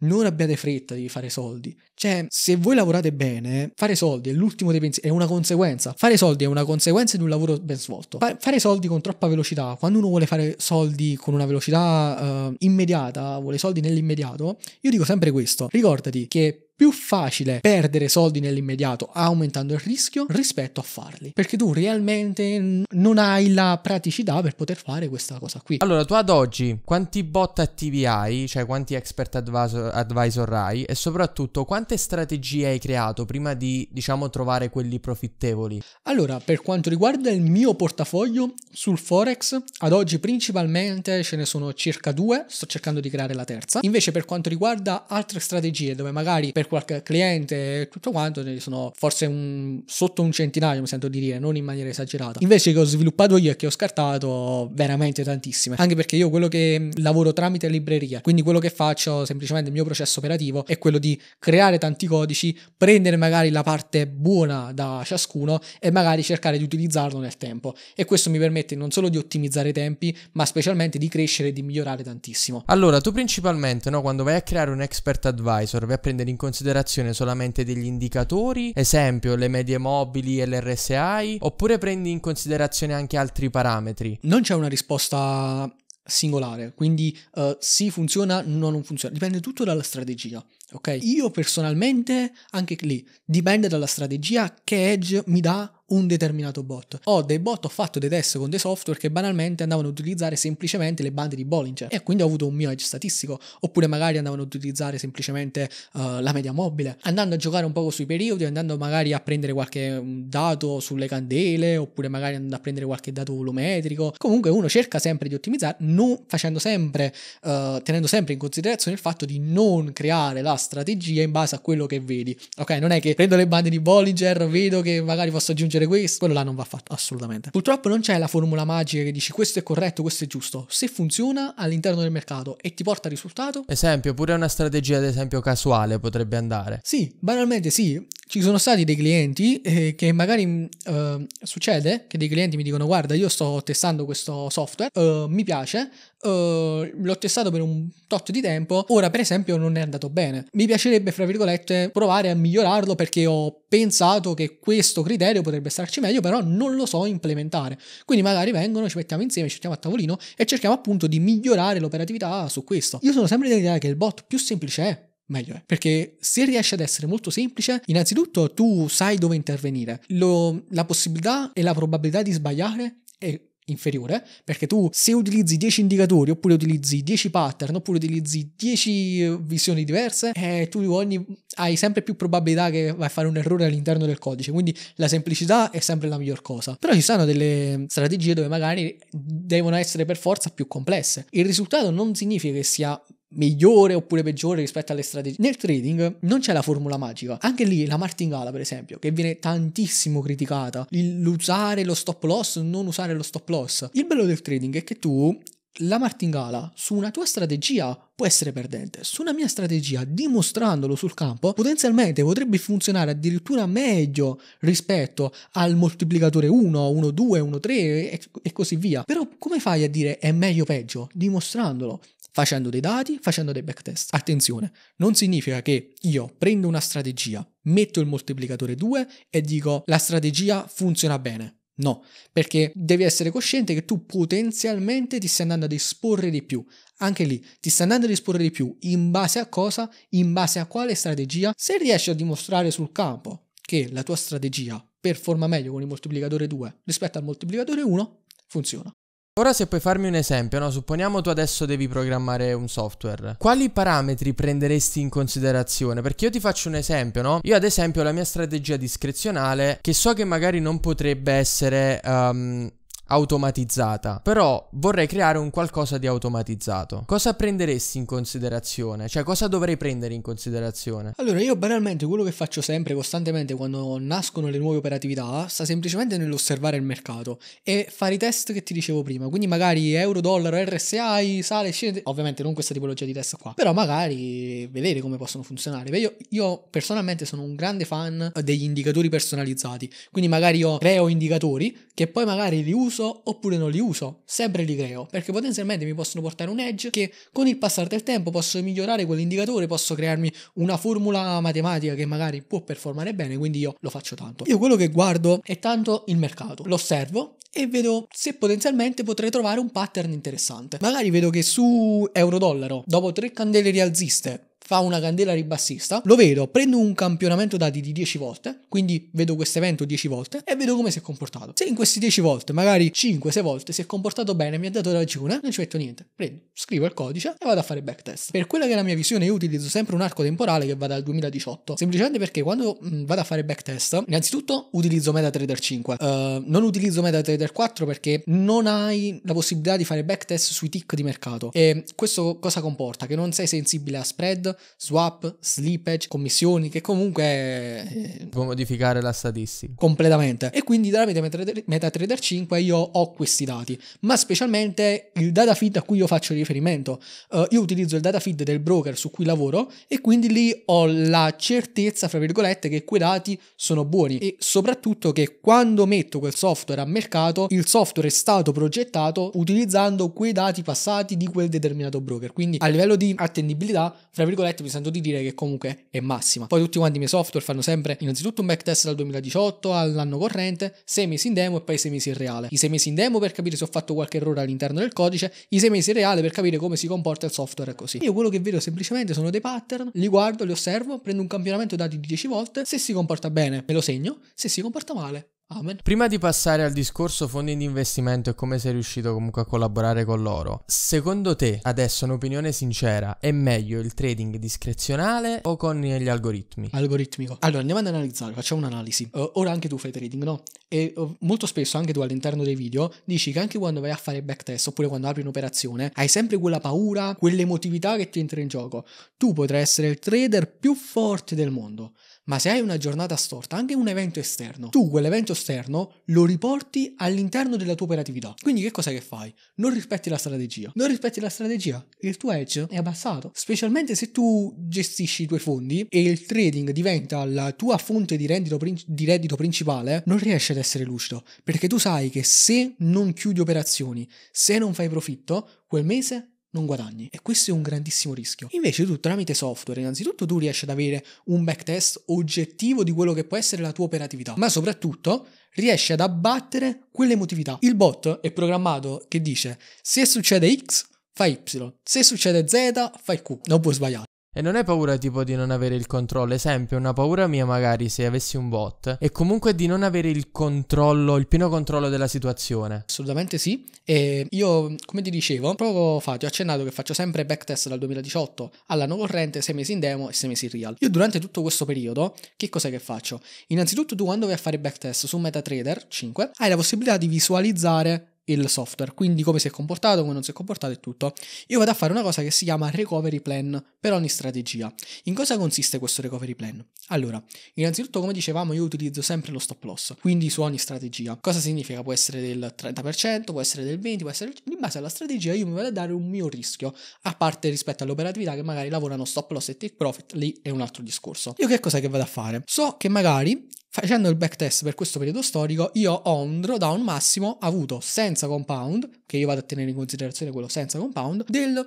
non abbiate fretta di fare soldi. Cioè, se voi lavorate bene, fare soldi è l'ultimo dei pensieri, è una conseguenza. Fare soldi è una conseguenza di un lavoro ben svolto. Fa- fare soldi con troppa velocità, quando uno vuole fare soldi con una velocità uh, immediata, vuole soldi nell'immediato, io dico sempre questo. Ricordati che più facile perdere soldi nell'immediato aumentando il rischio rispetto a farli, perché tu realmente non hai la praticità per poter fare questa cosa qui. Allora, tu ad oggi quanti bot attivi hai, cioè quanti expert advisor, advisor hai e soprattutto quante strategie hai creato prima di, diciamo, trovare quelli profittevoli? Allora, per quanto riguarda il mio portafoglio sul Forex, ad oggi principalmente ce ne sono circa due, sto cercando di creare la terza. Invece per quanto riguarda altre strategie dove magari per qualche cliente e tutto quanto, ne sono forse un, sotto un centinaio, mi sento di dire, non in maniera esagerata. Invece che ho sviluppato io e che ho scartato veramente tantissime, anche perché io quello che lavoro tramite libreria, quindi quello che faccio semplicemente il mio processo operativo è quello di creare tanti codici, prendere magari la parte buona da ciascuno e magari cercare di utilizzarlo nel tempo. E questo mi permette non solo di ottimizzare i tempi, ma specialmente di crescere e di migliorare tantissimo. Allora, tu principalmente, no, quando vai a creare un expert advisor, vai a prendere in considerazione considerazione solamente degli indicatori, esempio le medie mobili e l'RSI, oppure prendi in considerazione anche altri parametri? Non c'è una risposta singolare, quindi uh, sì funziona, no non funziona, dipende tutto dalla strategia. Ok? Io personalmente, anche lì, dipende dalla strategia che Edge mi dà un determinato bot. Ho dei bot, ho fatto dei test con dei software che banalmente andavano ad utilizzare semplicemente le bande di Bollinger e quindi ho avuto un mio edge statistico, oppure magari andavano ad utilizzare semplicemente uh, la media mobile, andando a giocare un poco sui periodi, andando magari a prendere qualche mm, dato sulle candele, oppure magari andando a prendere qualche dato volumetrico. Comunque uno cerca sempre di ottimizzare, non facendo sempre, uh, tenendo sempre in considerazione il fatto di non creare la strategia in base a quello che vedi. Ok, non è che prendo le bande di Bollinger, vedo che magari posso aggiungere questo, quello là non va fatto assolutamente. Purtroppo non c'è la formula magica che dici questo è corretto, questo è giusto. Se funziona all'interno del mercato e ti porta risultato, esempio, pure una strategia ad esempio casuale potrebbe andare. Sì, banalmente sì. Ci sono stati dei clienti eh, che magari eh, succede che dei clienti mi dicono guarda io sto testando questo software, eh, mi piace, Uh, l'ho testato per un tot di tempo, ora per esempio non è andato bene. Mi piacerebbe, fra virgolette, provare a migliorarlo perché ho pensato che questo criterio potrebbe starci meglio, però non lo so implementare. Quindi magari vengono, ci mettiamo insieme, ci mettiamo a tavolino e cerchiamo appunto di migliorare l'operatività su questo. Io sono sempre dell'idea che il bot più semplice è, meglio è. Eh, perché se riesce ad essere molto semplice, innanzitutto tu sai dove intervenire. Lo, la possibilità e la probabilità di sbagliare è inferiore, perché tu se utilizzi 10 indicatori, oppure utilizzi 10 pattern, oppure utilizzi 10 eh, visioni diverse, eh, tu ogni, hai sempre più probabilità che vai a fare un errore all'interno del codice, quindi la semplicità è sempre la miglior cosa. Però ci sono delle strategie dove magari devono essere per forza più complesse. Il risultato non significa che sia migliore oppure peggiore rispetto alle strategie. Nel trading non c'è la formula magica. Anche lì la martingala, per esempio, che viene tantissimo criticata, l'usare lo stop loss, non usare lo stop loss. Il bello del trading è che tu la martingala su una tua strategia può essere perdente, su una mia strategia dimostrandolo sul campo potenzialmente potrebbe funzionare addirittura meglio rispetto al moltiplicatore 1, 1, 2, 1, 3 e, così via. Però come fai a dire è meglio o peggio? Dimostrandolo facendo dei dati, facendo dei backtest. Attenzione, non significa che io prendo una strategia, metto il moltiplicatore 2 e dico la strategia funziona bene. No, perché devi essere cosciente che tu potenzialmente ti stai andando ad esporre di più. Anche lì, ti stai andando ad esporre di più. In base a cosa? In base a quale strategia? Se riesci a dimostrare sul campo che la tua strategia performa meglio con il moltiplicatore 2 rispetto al moltiplicatore 1, funziona. Ora se puoi farmi un esempio, no? supponiamo tu adesso devi programmare un software, quali parametri prenderesti in considerazione? Perché io ti faccio un esempio, no? io ad esempio ho la mia strategia discrezionale che so che magari non potrebbe essere um, automatizzata. Però vorrei creare un qualcosa di automatizzato. Cosa prenderesti in considerazione? Cioè, cosa dovrei prendere in considerazione? Allora, io banalmente quello che faccio sempre, costantemente, quando nascono le nuove operatività, sta semplicemente nell'osservare il mercato e fare i test che ti dicevo prima. Quindi magari euro, dollaro, RSI, sale, scende. Ovviamente non questa tipologia di test qua. Però magari vedere come possono funzionare. Beh, io, io personalmente sono un grande fan degli indicatori personalizzati. Quindi magari io creo indicatori che poi magari li uso uso oppure non li uso, sempre li creo, perché potenzialmente mi possono portare un edge che con il passare del tempo posso migliorare quell'indicatore, posso crearmi una formula matematica che magari può performare bene, quindi io lo faccio tanto. Io quello che guardo è tanto il mercato, lo osservo e vedo se potenzialmente potrei trovare un pattern interessante. Magari vedo che su euro-dollaro, dopo tre candele rialziste, fa una candela ribassista, lo vedo, prendo un campionamento dati di 10 volte, quindi vedo questo evento 10 volte e vedo come si è comportato. Se in questi 10 volte, magari 5-6 volte, si è comportato bene, mi ha dato ragione, non ci metto niente. Prendo, scrivo il codice e vado a fare backtest. Per quella che è la mia visione, io utilizzo sempre un arco temporale che va dal 2018, semplicemente perché quando mh, mm, vado a fare backtest, innanzitutto utilizzo MetaTrader 5, uh, eh, non utilizzo MetaTrader 4 perché non hai la possibilità di fare backtest sui tick di mercato e questo cosa comporta? Che non sei sensibile a spread, swap, slippage, commissioni, che comunque... Eh, Può modificare la statistica. Completamente. E quindi tramite MetaTrader, MetaTrader 5 io ho questi dati, ma specialmente il data feed a cui io faccio riferimento. Uh, io utilizzo il data feed del broker su cui lavoro e quindi lì ho la certezza, fra virgolette, che quei dati sono buoni e soprattutto che quando metto quel software a mercato, il software è stato progettato utilizzando quei dati passati di quel determinato broker. Quindi a livello di attendibilità, fra virgolette, virgolette mi sento di dire che comunque è massima. Poi tutti quanti i miei software fanno sempre innanzitutto un backtest dal 2018 all'anno corrente, 6 mesi in demo e poi 6 mesi in reale. I 6 mesi in demo per capire se ho fatto qualche errore all'interno del codice, i 6 mesi in reale per capire come si comporta il software e così. Io quello che vedo semplicemente sono dei pattern, li guardo, li osservo, prendo un campionamento dati di 10 volte, se si comporta bene me lo segno, se si comporta male Amen. Prima di passare al discorso fondi di investimento e come sei riuscito comunque a collaborare con loro, secondo te adesso un'opinione sincera è meglio il trading discrezionale o con gli algoritmi? Algoritmico. Allora andiamo ad analizzare, facciamo un'analisi. Uh, ora anche tu fai trading, no? E uh, molto spesso anche tu all'interno dei video dici che anche quando vai a fare backtest oppure quando apri un'operazione hai sempre quella paura, quell'emotività che ti entra in gioco. Tu potrai essere il trader più forte del mondo. Ma se hai una giornata storta, anche un evento esterno, tu quell'evento esterno lo riporti all'interno della tua operatività. Quindi che cosa che fai? Non rispetti la strategia. Non rispetti la strategia, il tuo edge è abbassato. Specialmente se tu gestisci i tuoi fondi e il trading diventa la tua fonte di reddito, prin- di reddito principale, non riesci ad essere lucido. Perché tu sai che se non chiudi operazioni, se non fai profitto, quel mese non guadagni. E questo è un grandissimo rischio. Invece tu tramite software, innanzitutto tu riesci ad avere un backtest oggettivo di quello che può essere la tua operatività, ma soprattutto riesci ad abbattere quell'emotività. Il bot è programmato che dice se succede X, fai Y, se succede Z, fai Q. Non puoi sbagliare. E non è paura tipo di non avere il controllo, esempio, una paura mia magari se avessi un bot è comunque di non avere il controllo, il pieno controllo della situazione. Assolutamente sì, e io come ti dicevo, proprio fa, ti ho accennato che faccio sempre backtest dal 2018 all'anno corrente, 6 mesi in demo e 6 mesi in real. Io durante tutto questo periodo, che cos'è che faccio? Innanzitutto tu quando vai a fare backtest su MetaTrader 5 hai la possibilità di visualizzare il software, quindi come si è comportato, come non si è comportato e tutto. Io vado a fare una cosa che si chiama recovery plan per ogni strategia. In cosa consiste questo recovery plan? Allora, innanzitutto come dicevamo io utilizzo sempre lo stop loss, quindi su ogni strategia. Cosa significa? Può essere del 30%, può essere del 20%, può essere in base alla strategia io mi vado a dare un mio rischio, a parte rispetto all'operatività che magari lavorano stop loss e take profit, lì è un altro discorso. Io che cosa che vado a fare? So che magari Facendo il backtest per questo periodo storico, io ho un drawdown massimo avuto senza compound, che io vado a tenere in considerazione quello senza compound, del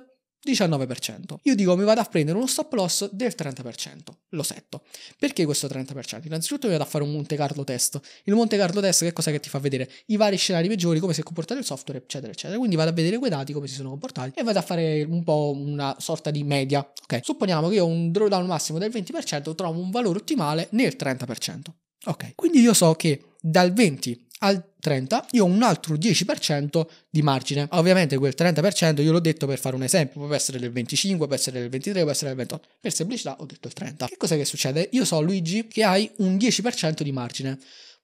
19%. Io dico mi vado a prendere uno stop loss del 30%, lo setto. Perché questo 30%? Innanzitutto mi vado a fare un Monte Carlo test. Il Monte Carlo test che cosa che ti fa vedere? I vari scenari peggiori, come si è comportato il software, eccetera, eccetera. Quindi vado a vedere quei dati, come si sono comportati e vado a fare un po' una sorta di media. Ok, supponiamo che io ho un drawdown massimo del 20%, trovo un valore ottimale nel 30%. Ok, quindi io so che dal 20 al 30 io ho un altro 10% di margine. Ovviamente quel 30% io l'ho detto per fare un esempio, può essere del 25, può essere del 23, può essere del 28. Per semplicità ho detto il 30. Che cos'è che succede? Io so Luigi che hai un 10% di margine.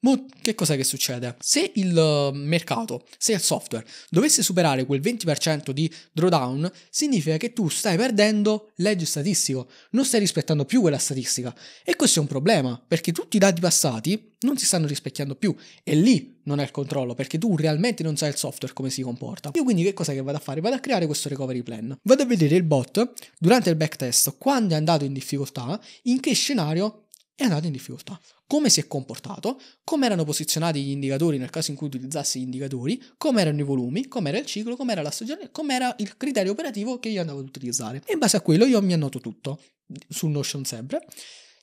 Mo, che cos'è che succede? Se il uh, mercato, se il software dovesse superare quel 20% di drawdown, significa che tu stai perdendo l'edge statistico, non stai rispettando più quella statistica. E questo è un problema, perché tutti i dati passati non si stanno rispecchiando più e lì non è il controllo perché tu realmente non sai il software come si comporta. Io quindi che cosa che vado a fare? Vado a creare questo recovery plan. Vado a vedere il bot durante il backtest quando è andato in difficoltà, in che scenario è andato in difficoltà. Come si è comportato, come erano posizionati gli indicatori nel caso in cui utilizzassi gli indicatori, come erano i volumi, come era il ciclo, come era la stagione, come era il criterio operativo che io andavo ad utilizzare. E in base a quello io mi annoto tutto, sul Notion sempre.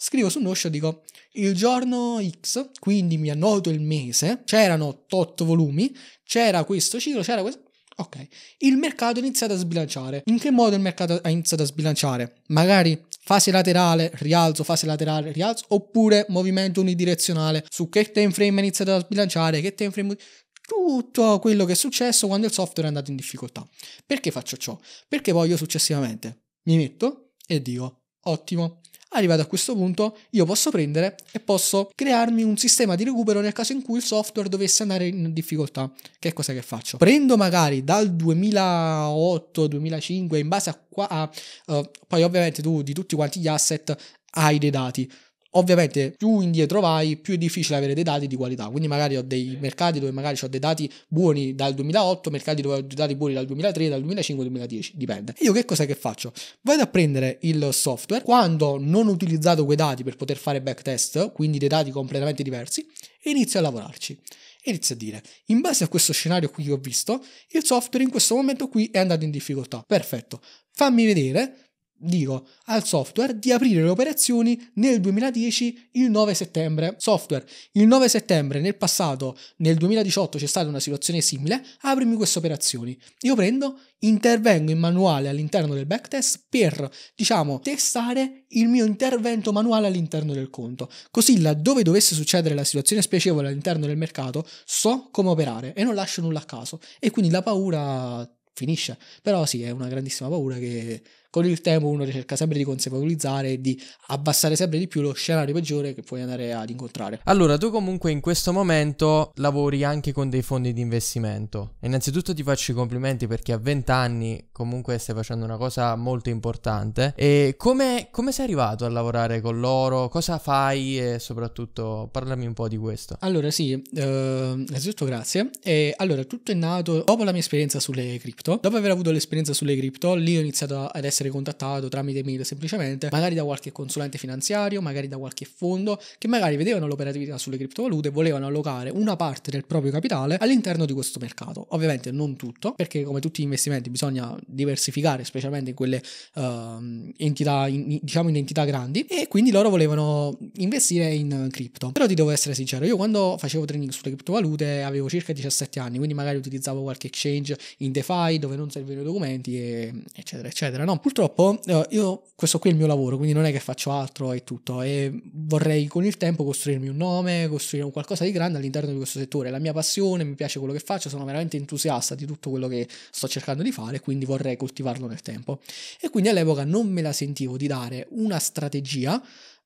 Scrivo su Notion, dico il giorno X, quindi mi annoto il mese, c'erano tot volumi, c'era questo ciclo, c'era questo... Ok, il mercato ha iniziato a sbilanciare. In che modo il mercato ha iniziato a sbilanciare? Magari fase laterale, rialzo, fase laterale, rialzo, oppure movimento unidirezionale su che time frame è iniziato a sbilanciare, che time frame tutto quello che è successo quando il software è andato in difficoltà. Perché faccio ciò? Perché voglio successivamente mi metto e dico ottimo, Arrivato a questo punto io posso prendere e posso crearmi un sistema di recupero nel caso in cui il software dovesse andare in difficoltà. Che cosa che faccio? Prendo magari dal 2008-2005 in base a qua... A, uh, poi ovviamente tu di tutti quanti gli asset hai dei dati Ovviamente più indietro vai, più è difficile avere dei dati di qualità, quindi magari ho dei mercati dove magari ho dei dati buoni dal 2008, mercati dove ho dei dati buoni dal 2003, dal 2005, 2010, dipende. io che cosa che faccio? Vado a prendere il software, quando non ho utilizzato quei dati per poter fare backtest, quindi dei dati completamente diversi, e inizio a lavorarci Inizio a dire, in base a questo scenario qui che ho visto, il software in questo momento qui è andato in difficoltà. Perfetto, fammi vedere dico al software di aprire le operazioni nel 2010 il 9 settembre. Software, il 9 settembre nel passato, nel 2018 c'è stata una situazione simile, aprimi queste operazioni. Io prendo, intervengo in manuale all'interno del backtest per, diciamo, testare il mio intervento manuale all'interno del conto. Così laddove dovesse succedere la situazione spiacevole all'interno del mercato, so come operare e non lascio nulla a caso. E quindi la paura finisce. Però sì, è una grandissima paura che con il tempo uno cerca sempre di consapevolizzare e di abbassare sempre di più lo scenario peggiore che puoi andare ad incontrare. Allora, tu comunque in questo momento lavori anche con dei fondi di investimento. Innanzitutto ti faccio i complimenti perché a 20 anni comunque stai facendo una cosa molto importante. E come, come sei arrivato a lavorare con loro? Cosa fai e soprattutto parlami un po' di questo. Allora, sì, eh, innanzitutto grazie. E allora, tutto è nato dopo la mia esperienza sulle cripto. Dopo aver avuto l'esperienza sulle cripto, lì ho iniziato ad essere essere contattato tramite mail semplicemente, magari da qualche consulente finanziario, magari da qualche fondo, che magari vedevano l'operatività sulle criptovalute e volevano allocare una parte del proprio capitale all'interno di questo mercato. Ovviamente non tutto, perché come tutti gli investimenti bisogna diversificare, specialmente in quelle uh, entità, in, diciamo in entità grandi, e quindi loro volevano investire in cripto. Però ti devo essere sincero, io quando facevo training sulle criptovalute avevo circa 17 anni, quindi magari utilizzavo qualche exchange in DeFi dove non servivano i documenti, e eccetera, eccetera, no? Purtroppo eh, io, questo qui è il mio lavoro, quindi non è che faccio altro e tutto, e vorrei con il tempo costruirmi un nome, costruire un qualcosa di grande all'interno di questo settore. È la mia passione, mi piace quello che faccio, sono veramente entusiasta di tutto quello che sto cercando di fare, quindi vorrei coltivarlo nel tempo. E quindi all'epoca non me la sentivo di dare una strategia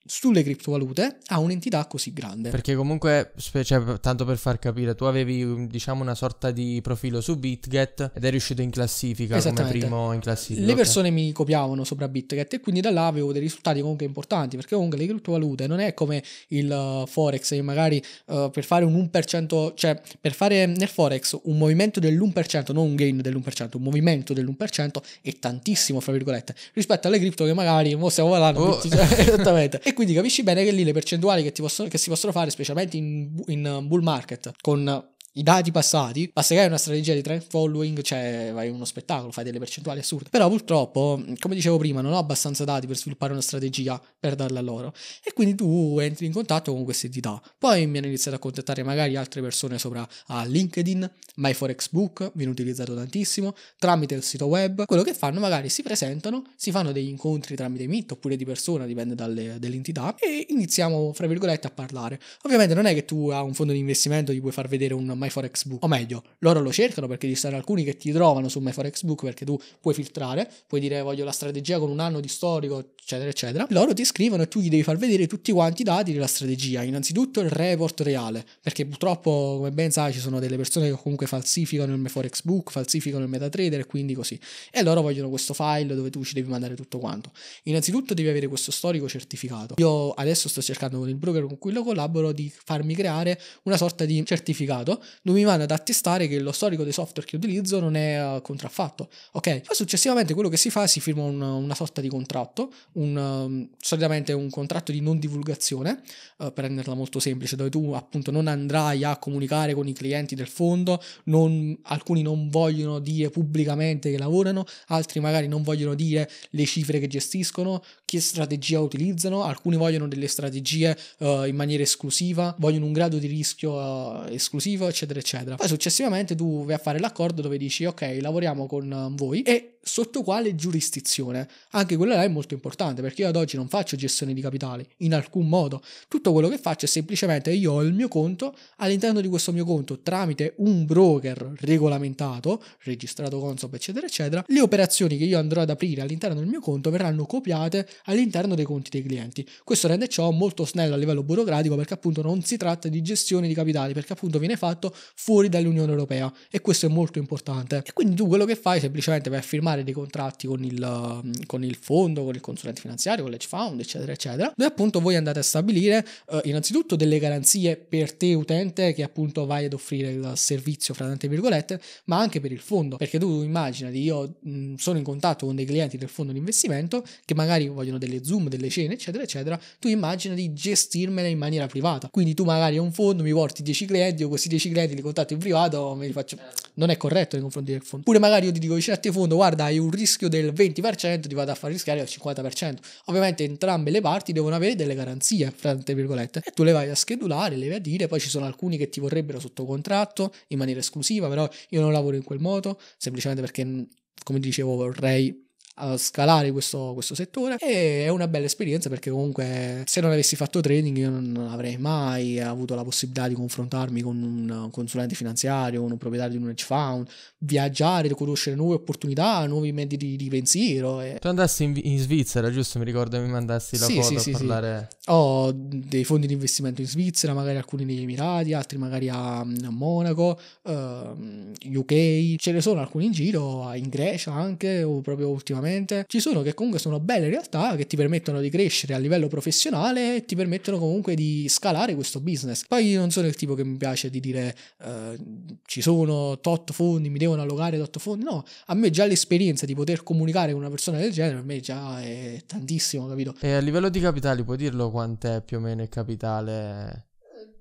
sulle criptovalute a un'entità così grande. Perché comunque, cioè, tanto per far capire, tu avevi mm, diciamo una sorta di profilo su BitGet ed eri uscito in classifica come primo in classifica. Le okay. persone mi copiavano sopra BitGet e quindi da là avevo dei risultati comunque importanti perché comunque le criptovalute non è come il uh, Forex che magari uh, per fare un 1%, cioè per fare nel Forex un movimento dell'1%, non un gain dell'1%, un movimento dell'1% è tantissimo, fra virgolette, rispetto alle cripto che magari stiamo parlando oh. Cioè, esattamente. quindi capisci bene che lì le percentuali che, ti possono, che si possono fare, specialmente in, in um, bull market, con i dati passati, passerai a una strategia di trend following, cioè vai in uno spettacolo, fai delle percentuali assurde. Però purtroppo, come dicevo prima, non ho abbastanza dati per sviluppare una strategia per darla a loro. E quindi tu entri in contatto con queste entità. Poi mi hanno iniziato a contattare magari altre persone sopra a LinkedIn, MyForexBook, viene utilizzato tantissimo, tramite il sito web. Quello che fanno magari si presentano, si fanno degli incontri tramite Meet oppure di persona, dipende dalle, dall'entità, e iniziamo, fra virgolette, a parlare. Ovviamente non è che tu a un fondo di investimento gli puoi far vedere un MyForexBook. O meglio, loro lo cercano perché ci saranno alcuni che ti trovano su MyForexBook perché tu puoi filtrare, puoi dire voglio la strategia con un anno di storico, eccetera, eccetera. Loro ti scrivono e tu gli devi far vedere tutti quanti i dati della strategia. Innanzitutto il report reale, perché purtroppo, come ben sai, ci sono delle persone che comunque falsificano il MyForexBook, falsificano il MetaTrader e quindi così. E loro vogliono questo file dove tu ci devi mandare tutto quanto. Innanzitutto devi avere questo storico certificato. Io adesso sto cercando con il broker con cui lo collaboro di farmi creare una sorta di certificato non mi vanno ad attestare che lo storico dei software che utilizzo non è eh, contraffatto. Ok, poi successivamente quello che si fa è si firma un, una sorta di contratto, un, ehm, solitamente un contratto di non divulgazione, uh, per renderla molto semplice, dove tu appunto non andrai a comunicare con i clienti del fondo, non, alcuni non vogliono dire pubblicamente che lavorano, altri magari non vogliono dire le cifre che gestiscono, che strategia utilizzano, alcuni vogliono delle strategie uh, in maniera esclusiva, vogliono un grado di rischio uh, esclusivo, eccetera eccetera, eccetera. Poi successivamente tu vai a fare l'accordo dove dici ok, lavoriamo con eh, voi e sotto quale giurisdizione. Anche quella là è molto importante perché io ad oggi non faccio gestione di capitali in alcun modo. Tutto quello che faccio è semplicemente io ho il mio conto, all'interno di questo mio conto tramite un broker regolamentato, registrato Consob eccetera eccetera, le operazioni che io andrò ad aprire all'interno del mio conto verranno copiate all'interno dei conti dei clienti. Questo rende ciò molto snello a livello burocratico perché appunto non si tratta di gestione di capitali perché appunto viene fatto fuori dall'Unione Europea e questo è molto importante. E quindi tu quello che fai semplicemente vai a firmare firmare dei contratti con il, mm, con il fondo, con il consulente finanziario, con l'edge fund, eccetera, eccetera, dove appunto voi andate a stabilire eh, innanzitutto delle garanzie per te utente che appunto vai ad offrire il servizio, fra tante virgolette, ma anche per il fondo, perché tu immaginati, io mh, mm, sono in contatto con dei clienti del fondo di investimento che magari vogliono delle zoom, delle cene, eccetera, eccetera, tu immagina di gestirmele in maniera privata, quindi tu magari a un fondo mi porti 10 clienti, o questi 10 clienti li contatto in privato, me li faccio, certo. non è corretto nei confronti del fondo, pure magari io ti dico vicino a te fondo, guarda, dai un rischio del 20%, ti vado a far rischiare il 50%. Ovviamente entrambe le parti devono avere delle garanzie, fra virgolette, e tu le vai a schedulare, le vai a dire, poi ci sono alcuni che ti vorrebbero sotto contratto in maniera esclusiva, però io non lavoro in quel modo, semplicemente perché, come dicevo, vorrei a scalare questo, questo, settore e è una bella esperienza perché comunque se non avessi fatto trading io non avrei mai avuto la possibilità di confrontarmi con un consulente finanziario, con un proprietario di un hedge fund, viaggiare, conoscere nuove opportunità, nuovi mezzi di, di, pensiero. E... Tu andassi in, in, Svizzera, giusto? Mi ricordo mi mandassi la sì, foto sì, a parlare. Sì. Ho dei fondi di investimento in Svizzera, magari alcuni negli Emirati, altri magari a, a Monaco, uh, ehm, UK, ce ne sono alcuni in giro, in Grecia anche o proprio ultimamente sicuramente, ci sono che comunque sono belle realtà che ti permettono di crescere a livello professionale e ti permettono comunque di scalare questo business. Poi io non sono il tipo che mi piace di dire eh, ci sono tot fondi, mi devono allogare tot fondi, no, a me già l'esperienza di poter comunicare con una persona del genere, a me già è tantissimo, capito? E a livello di capitali puoi dirlo quant'è più o meno il capitale?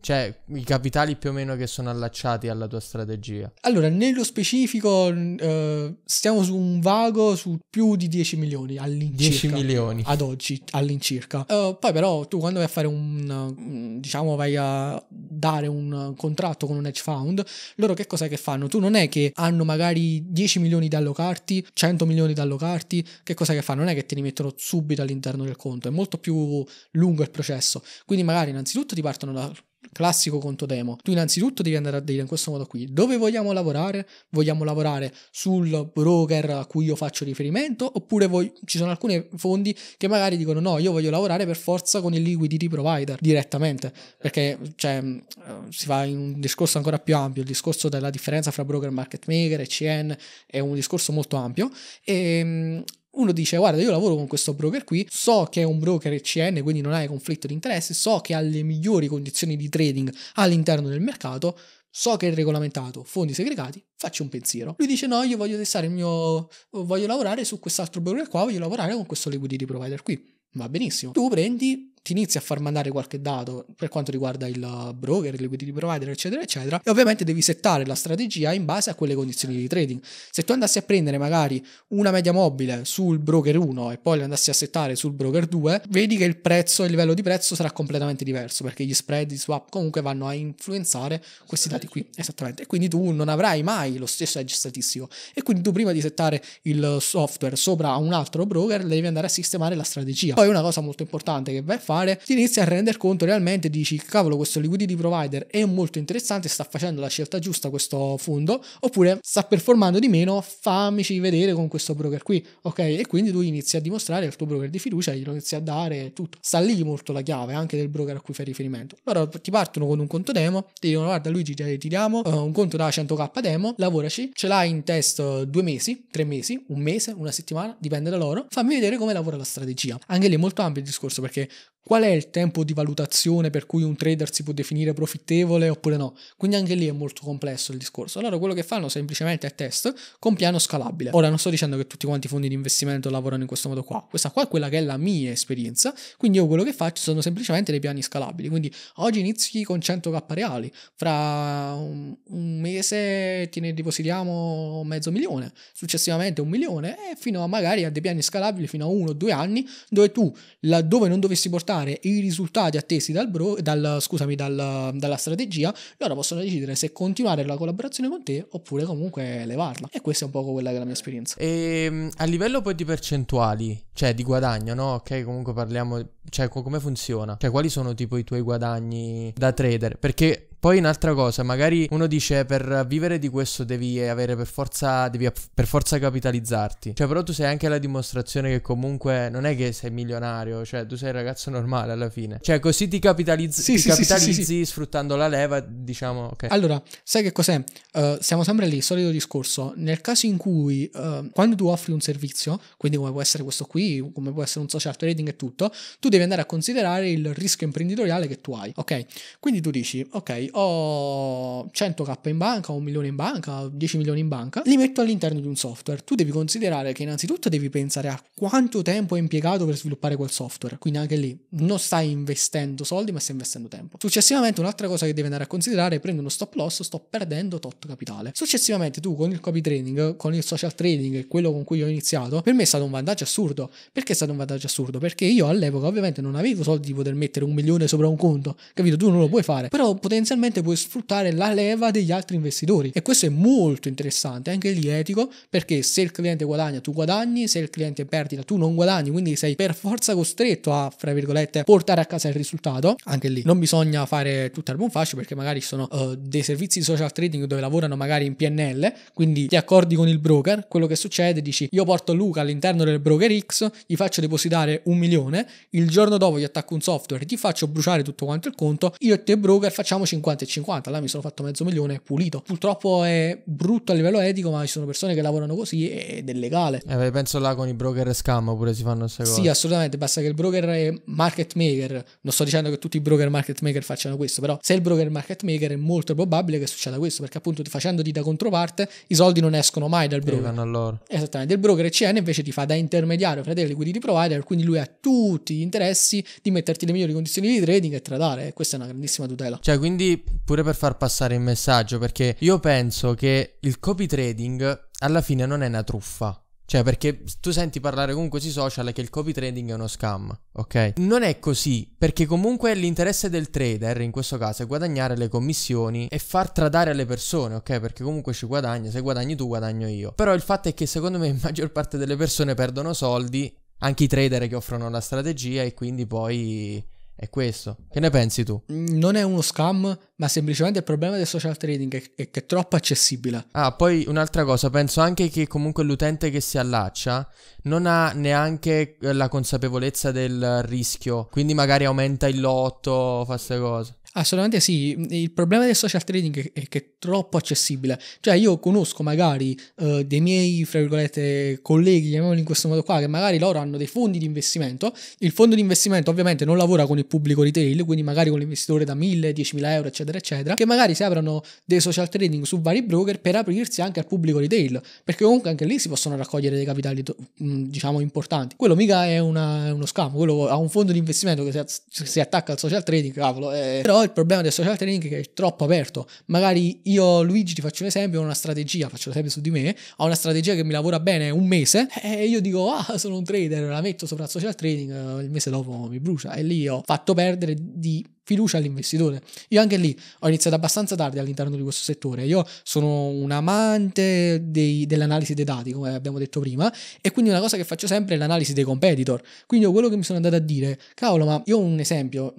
Cioè, i capitali più o meno che sono allacciati alla tua strategia. Allora, nello specifico, eh, stiamo su un vago su più di 10 milioni all'incirca. 10 milioni. Ad oggi, all'incirca. Eh, poi però tu quando vai a fare un... diciamo vai a dare un contratto con un hedge fund, loro che cosa che fanno? Tu non è che hanno magari 10 milioni da allocarti, 100 milioni da allocarti, che cosa che fanno? Non è che te li mettono subito all'interno del conto, è molto più lungo il processo. Quindi magari innanzitutto ti partono da classico conto demo. Tu innanzitutto devi andare a dire in questo modo qui, dove vogliamo lavorare? Vogliamo lavorare sul broker a cui io faccio riferimento oppure voglio... ci sono alcuni fondi che magari dicono no, io voglio lavorare per forza con il liquidity provider direttamente, perché cioè, mm, eh, si fa in un discorso ancora più ampio, il discorso della differenza fra broker market maker e CN è un discorso molto ampio e ehm, uno dice guarda io lavoro con questo broker qui, so che è un broker ECN quindi non hai conflitto di interesse, so che ha le migliori condizioni di trading all'interno del mercato, so che è regolamentato, fondi segregati, faccio un pensiero. Lui dice no, io voglio testare il mio, voglio lavorare su quest'altro broker qua, voglio lavorare con questo liquidity provider qui. Va benissimo. Tu prendi ti inizi a far mandare qualche dato per quanto riguarda il eh, broker, il liquidity provider, eccetera, eccetera, e ovviamente devi settare la strategia in base a quelle condizioni di trading. Se tu andassi a prendere magari una media mobile sul broker 1 e poi la andassi a settare sul broker 2, vedi che il prezzo, il livello di prezzo sarà completamente diverso perché gli spread, i swap comunque vanno a influenzare questi dati qui, esattamente. E quindi tu non avrai mai lo stesso edge statistico e quindi tu prima di settare il software sopra un altro broker devi andare a sistemare la strategia. Poi una cosa molto importante che va a fare fare, ti inizi a rendere conto realmente, dici cavolo questo liquidity provider è molto interessante, sta facendo la scelta giusta questo fondo, oppure sta performando di meno, fammici vedere con questo broker qui, ok? E quindi tu inizi a dimostrare il tuo broker di fiducia, glielo inizi a dare tutto. Sta lì molto la chiave anche del broker a cui fai riferimento. Allora ti partono con un conto demo, ti dicono guarda Luigi ti, ti diamo eh, un conto da 100k demo, lavoraci, ce l'hai in test due mesi, tre mesi, un mese, una settimana, dipende da loro, fammi vedere come lavora la strategia. Anche lì è molto ampio il discorso perché Qual è il tempo di valutazione per cui un trader si può definire profittevole oppure no? Quindi anche lì è molto complesso il discorso. Allora quello che fanno semplicemente è test con piano scalabile. Ora non sto dicendo che tutti quanti i fondi di investimento lavorano in questo modo qua. Questa qua è quella che è la mia esperienza, quindi io quello che faccio sono semplicemente dei piani scalabili. Quindi oggi inizi con 100k reali, fra un, mese te ne depositiamo mezzo milione, successivamente un milione e fino a magari a dei piani scalabili fino a uno o due anni dove tu laddove non dovessi portare portare i risultati attesi dal bro, dal, scusami, dal, dalla strategia, loro possono decidere se continuare la collaborazione con te oppure comunque levarla. E questa è un po' quella che è la mia esperienza. E ehm, a livello poi di percentuali, cioè di guadagno, no? Ok, comunque parliamo cioè, come funziona? Cioè, quali sono tipo i tuoi guadagni da trader? Perché poi un'altra cosa, magari uno dice eh, per vivere di questo devi avere per forza, devi per forza capitalizzarti. Cioè, però tu sei anche la dimostrazione che comunque non è che sei milionario, cioè tu sei un ragazzo normale alla fine. Cioè, così ti, capitalizz- sì, ti sì, capitalizzi sì, sfruttando la leva, diciamo, ok. Allora, sai che cos'è? Uh, siamo sempre lì, solito discorso. Nel caso in cui uh, quando tu offri un servizio, quindi come può essere questo qui, come può essere un social trading e tutto, tu devi andare a considerare il rischio imprenditoriale che tu hai, ok? Quindi tu dici, ok, ho 100k in banca, ho un milione in banca, 10 milioni in banca, li metto all'interno di un software. Tu devi considerare che innanzitutto devi pensare a quanto tempo è impiegato per sviluppare quel software, quindi anche lì non stai investendo soldi ma stai investendo tempo. Successivamente un'altra cosa che devi andare a considerare è prendo uno stop loss, sto perdendo tot capitale. Successivamente tu con il copy trading, con il social trading, quello con cui ho iniziato, per me è stato un vantaggio assurdo. Perché è stato un vantaggio assurdo? Perché io all'epoca avevo ovviamente non avevo soldi di poter mettere un milione sopra un conto, capito? Tu non lo puoi fare, però potenzialmente puoi sfruttare la leva degli altri investitori e questo è molto interessante, anche lì etico, perché se il cliente guadagna tu guadagni, se il cliente è perdita tu non guadagni, quindi sei per forza costretto a, fra virgolette, portare a casa il risultato, anche lì non bisogna fare tutto al buon fascio perché magari ci sono uh, dei servizi di social trading dove lavorano magari in PNL, quindi ti accordi con il broker, quello che succede dici io porto Luca all'interno del broker X, gli faccio depositare un milione, il giorno dopo gli attacco un software, e ti faccio bruciare tutto quanto il conto, io e te broker facciamo 50 e 50, là mi sono fatto mezzo milione pulito. Purtroppo è brutto a livello etico, ma ci sono persone che lavorano così ed è legale. Eh, penso là con i broker scam pure si fanno queste cose. Sì, assolutamente, basta che il broker è market maker, non sto dicendo che tutti i broker market maker facciano questo, però se il broker market maker è molto probabile che succeda questo, perché appunto facendoti da controparte i soldi non escono mai dal eh, broker. Vanno loro. Esattamente, il broker CN invece ti fa da intermediario fra te liquidity provider, quindi lui ha tutti gli interessi interessi, di metterti le migliori condizioni di trading e tradare. E questa è una grandissima tutela. Cioè, quindi pure per far passare il messaggio, perché io penso che il copy trading alla fine non è una truffa. Cioè, perché tu senti parlare comunque sui social che il copy trading è uno scam, ok? Non è così, perché comunque l'interesse del trader in questo caso è guadagnare le commissioni e far tradare alle persone, ok? Perché comunque ci guadagna, se guadagni tu guadagno io. Però il fatto è che secondo me la maggior parte delle persone perdono soldi anche i trader che offrono la strategia e quindi poi è questo. Che ne pensi tu? Mm, non è uno scam, ma semplicemente il problema del social trading è che è troppo accessibile. Ah, poi un'altra cosa, penso anche che comunque l'utente che si allaccia non ha neanche eh, la consapevolezza del rischio, quindi magari aumenta il lotto, fa queste cose. Assolutamente sì, il problema del social trading è che è troppo accessibile, cioè io conosco magari eh, dei miei, fra virgolette, colleghi, chiamiamoli in questo modo qua, che magari loro hanno dei fondi di investimento, il fondo di investimento ovviamente non lavora con il pubblico retail, quindi magari con l'investitore da 1000, 10.000 euro, eccetera, eccetera, che magari si aprono dei social trading su vari broker per aprirsi anche al pubblico retail, perché comunque anche lì si possono raccogliere dei capitali, mm, diciamo, importanti. Quello mica è, una, uno scam, quello ha un fondo di investimento che si, si attacca al social trading, cavolo, è... Eh. però il problema del social training è che è troppo aperto. Magari io, Luigi, ti faccio un esempio, ho una strategia, faccio l'esempio su di me, ho una strategia che mi lavora bene un mese e io dico, ah, sono un trader, la metto sopra il social trading, eh, il mese dopo mi brucia. E lì ho fatto perdere di fiducia all'investitore. Io anche lì ho iniziato abbastanza tardi all'interno di questo settore. Io sono un amante dei, dell'analisi dei dati, come abbiamo detto prima, e quindi una cosa che faccio sempre è l'analisi dei competitor. Quindi io quello che mi sono andato a dire, cavolo, ma io ho un esempio,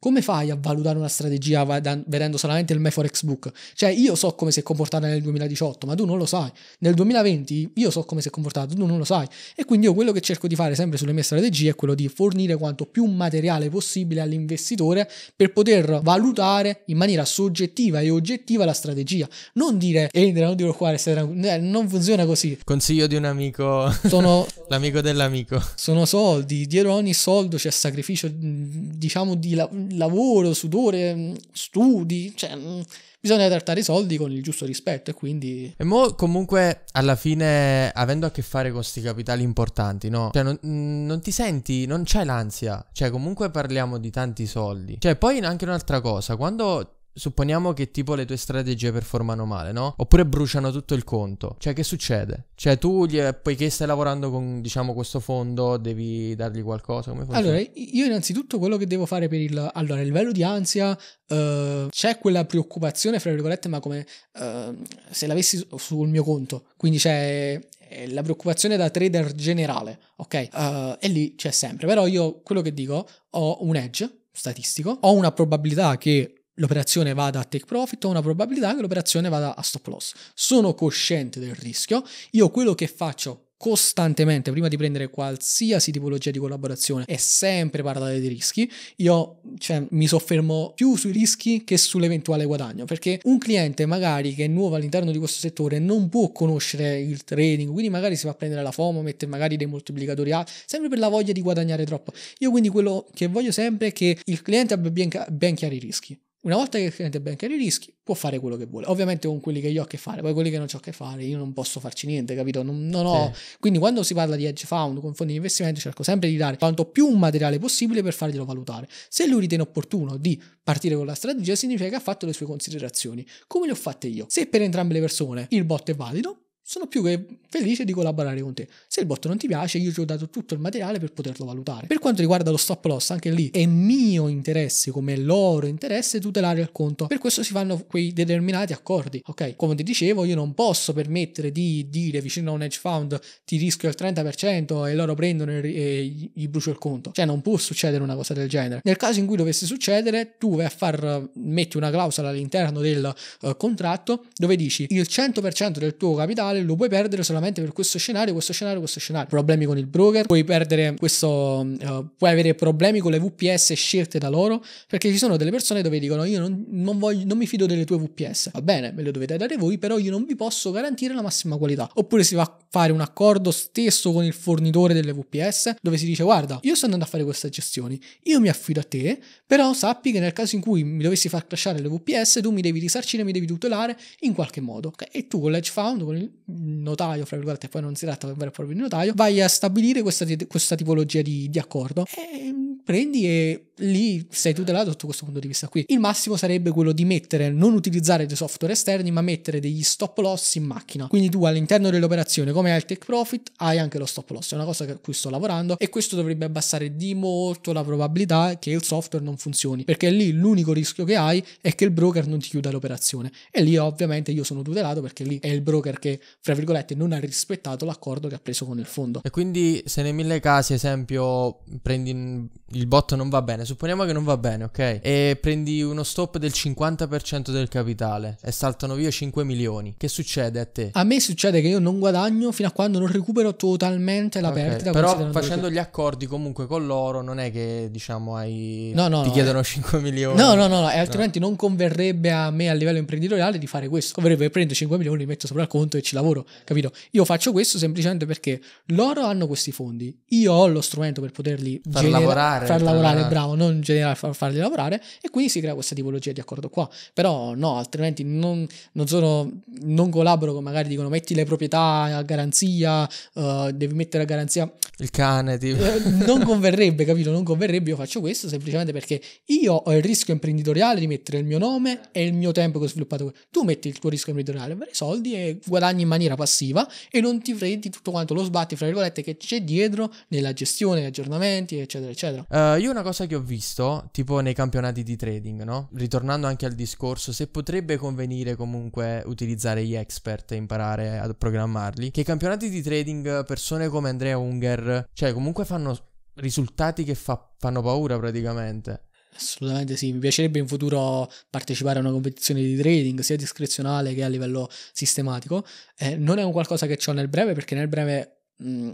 come fai a valutare una strategia vedendo solamente il Meforex Book? Cioè, io so come si è comportata nel 2018, ma tu non lo sai. Nel 2020 io so come si è comportata, tu non lo sai. E quindi io quello che cerco di fare sempre sulle mie strategie è quello di fornire quanto più materiale possibile all'investitore per poter valutare in maniera soggettiva e oggettiva la strategia. Non dire, Andrea, non ti preoccupare, eh, non funziona così. Consiglio di un amico. Sono... L'amico dell'amico. Sono soldi, dietro ogni soldo c'è sacrificio, mm, diciamo, di lavoro lavoro, sudore, mm, studi, cioè mm, bisogna trattare i soldi con il giusto rispetto e quindi... E mo comunque alla fine avendo a che fare con questi capitali importanti, no? Cioè non, mm, non ti senti, non c'è l'ansia, cioè comunque parliamo di tanti soldi. Cioè poi anche un'altra cosa, quando Supponiamo che tipo le tue strategie performano male, no? Oppure bruciano tutto il conto. Cioè, che succede? Cioè, tu, eh, poiché stai lavorando con, diciamo, questo fondo, devi dargli qualcosa? Come funziona? Allora, io innanzitutto quello che devo fare per il... Allora, il livello di ansia, uh, c'è quella preoccupazione, fra virgolette, ma come uh, se l'avessi sul mio conto. Quindi c'è la preoccupazione da trader generale, ok? Uh, e lì c'è sempre. Però io quello che dico, ho un edge statistico, ho una probabilità che l'operazione vada a take profit, ho una probabilità che l'operazione vada a stop loss. Sono cosciente del rischio, io quello che faccio costantemente prima di prendere qualsiasi tipologia di collaborazione è sempre parlare di rischi io cioè, mi soffermo più sui rischi che sull'eventuale guadagno perché un cliente magari che è nuovo all'interno di questo settore non può conoscere il trading quindi magari si va a prendere la FOMO mette magari dei moltiplicatori A sempre per la voglia di guadagnare troppo io quindi quello che voglio sempre è che il cliente abbia ben, ben chiari i rischi una volta che il cliente banker i rischi, può fare quello che vuole. Ovviamente con quelli che io ho a che fare, poi quelli che non ho a che fare, io non posso farci niente, capito? Non, non ho... Sì. Quindi quando si parla di hedge fund con fondi di investimento, cerco sempre di dare quanto più materiale possibile per farglielo valutare. Se lui ritiene opportuno di partire con la strategia, significa che ha fatto le sue considerazioni, come le ho fatte io. Se per entrambe le persone il bot è valido, sono più che felice di collaborare con te. Se il bot non ti piace, io ti ho dato tutto il materiale per poterlo valutare. Per quanto riguarda lo stop loss, anche lì è mio interesse, come loro interesse, tutelare il conto. Per questo si fanno quei determinati accordi. Ok, come ti dicevo, io non posso permettere di dire vicino a un hedge fund ti rischio il 30% e loro prendono e gli brucio il conto. Cioè, non può succedere una cosa del genere. Nel caso in cui dovesse succedere, tu vai a far metti una clausola all'interno del uh, contratto dove dici il 100% del tuo capitale totale lo puoi perdere solamente per questo scenario, questo scenario, questo scenario. Problemi con il broker, puoi perdere questo, uh, puoi avere problemi con le VPS scelte da loro, perché ci sono delle persone dove dicono io non, non, voglio, non mi fido delle tue VPS. Va bene, me le dovete dare voi, però io non vi posso garantire la massima qualità. Oppure si va a fare un accordo stesso con il fornitore delle VPS, dove si dice guarda, io sto andando a fare queste gestioni, io mi affido a te, però sappi che nel caso in cui mi dovessi far crashare le VPS, tu mi devi risarcire, mi devi tutelare in qualche modo. Okay? E tu con l'edge found, con il notaio, fra virgolette, poi non si tratta di un vero e proprio notaio, vai a stabilire questa, questa tipologia di, di, accordo e prendi e lì sei tutelato sotto questo punto di vista qui. Il massimo sarebbe quello di mettere, non utilizzare dei software esterni, ma mettere degli stop loss in macchina. Quindi tu all'interno dell'operazione, come hai il take profit, hai anche lo stop loss. È una cosa a cui sto lavorando e questo dovrebbe abbassare di molto la probabilità che il software non funzioni, perché lì l'unico rischio che hai è che il broker non ti chiuda l'operazione. E lì ovviamente io sono tutelato perché lì è il broker che fra virgolette, non ha rispettato l'accordo che ha preso con il fondo. E quindi se nei mille casi, esempio, prendi il botto non va bene, supponiamo che non va bene, ok? E prendi uno stop del 50% del capitale e saltano via 5 milioni. Che succede a te? A me succede che io non guadagno fino a quando non recupero totalmente la okay, perdita. Però facendo gli accordi comunque con loro non è che diciamo hai... No, no, ti no, chiedono eh. 5 milioni. No, no, no, no e altrimenti non converrebbe a me a livello imprenditoriale di fare questo. Converrebbe prendo 5 milioni, li metto sopra il conto e ci lavoro lavoro, capito? Io faccio questo semplicemente perché loro hanno questi fondi, io ho lo strumento per poterli far genera- lavorare, far lavorare, la... Eh. bravo, non generare, far, farli lavorare e quindi si crea questa tipologia di accordo qua. Però no, altrimenti non, non, sono, non collaboro con magari dicono metti le proprietà a garanzia, uh, devi mettere a garanzia il cane, tipo. Eh, non converrebbe, capito? Non converrebbe, io faccio questo semplicemente perché io ho il rischio imprenditoriale di mettere il mio nome e il mio tempo che ho sviluppato. Tu metti il tuo rischio imprenditoriale, avere soldi e guadagni in maniera maniera passiva e non ti freddi tutto quanto lo sbatti, fra virgolette, che c'è dietro nella gestione, negli aggiornamenti, eccetera, eccetera. Uh, io una cosa che ho visto, tipo nei campionati di trading, no? Ritornando anche al discorso, se potrebbe convenire comunque utilizzare gli expert e imparare a programmarli, che i campionati di trading persone come Andrea Unger, cioè comunque fanno risultati che fa, fanno paura praticamente. Assolutamente sì, mi piacerebbe in futuro partecipare a una competizione di trading sia discrezionale che a livello sistematico. Eh, non è un qualcosa che ho nel breve perché nel breve mh,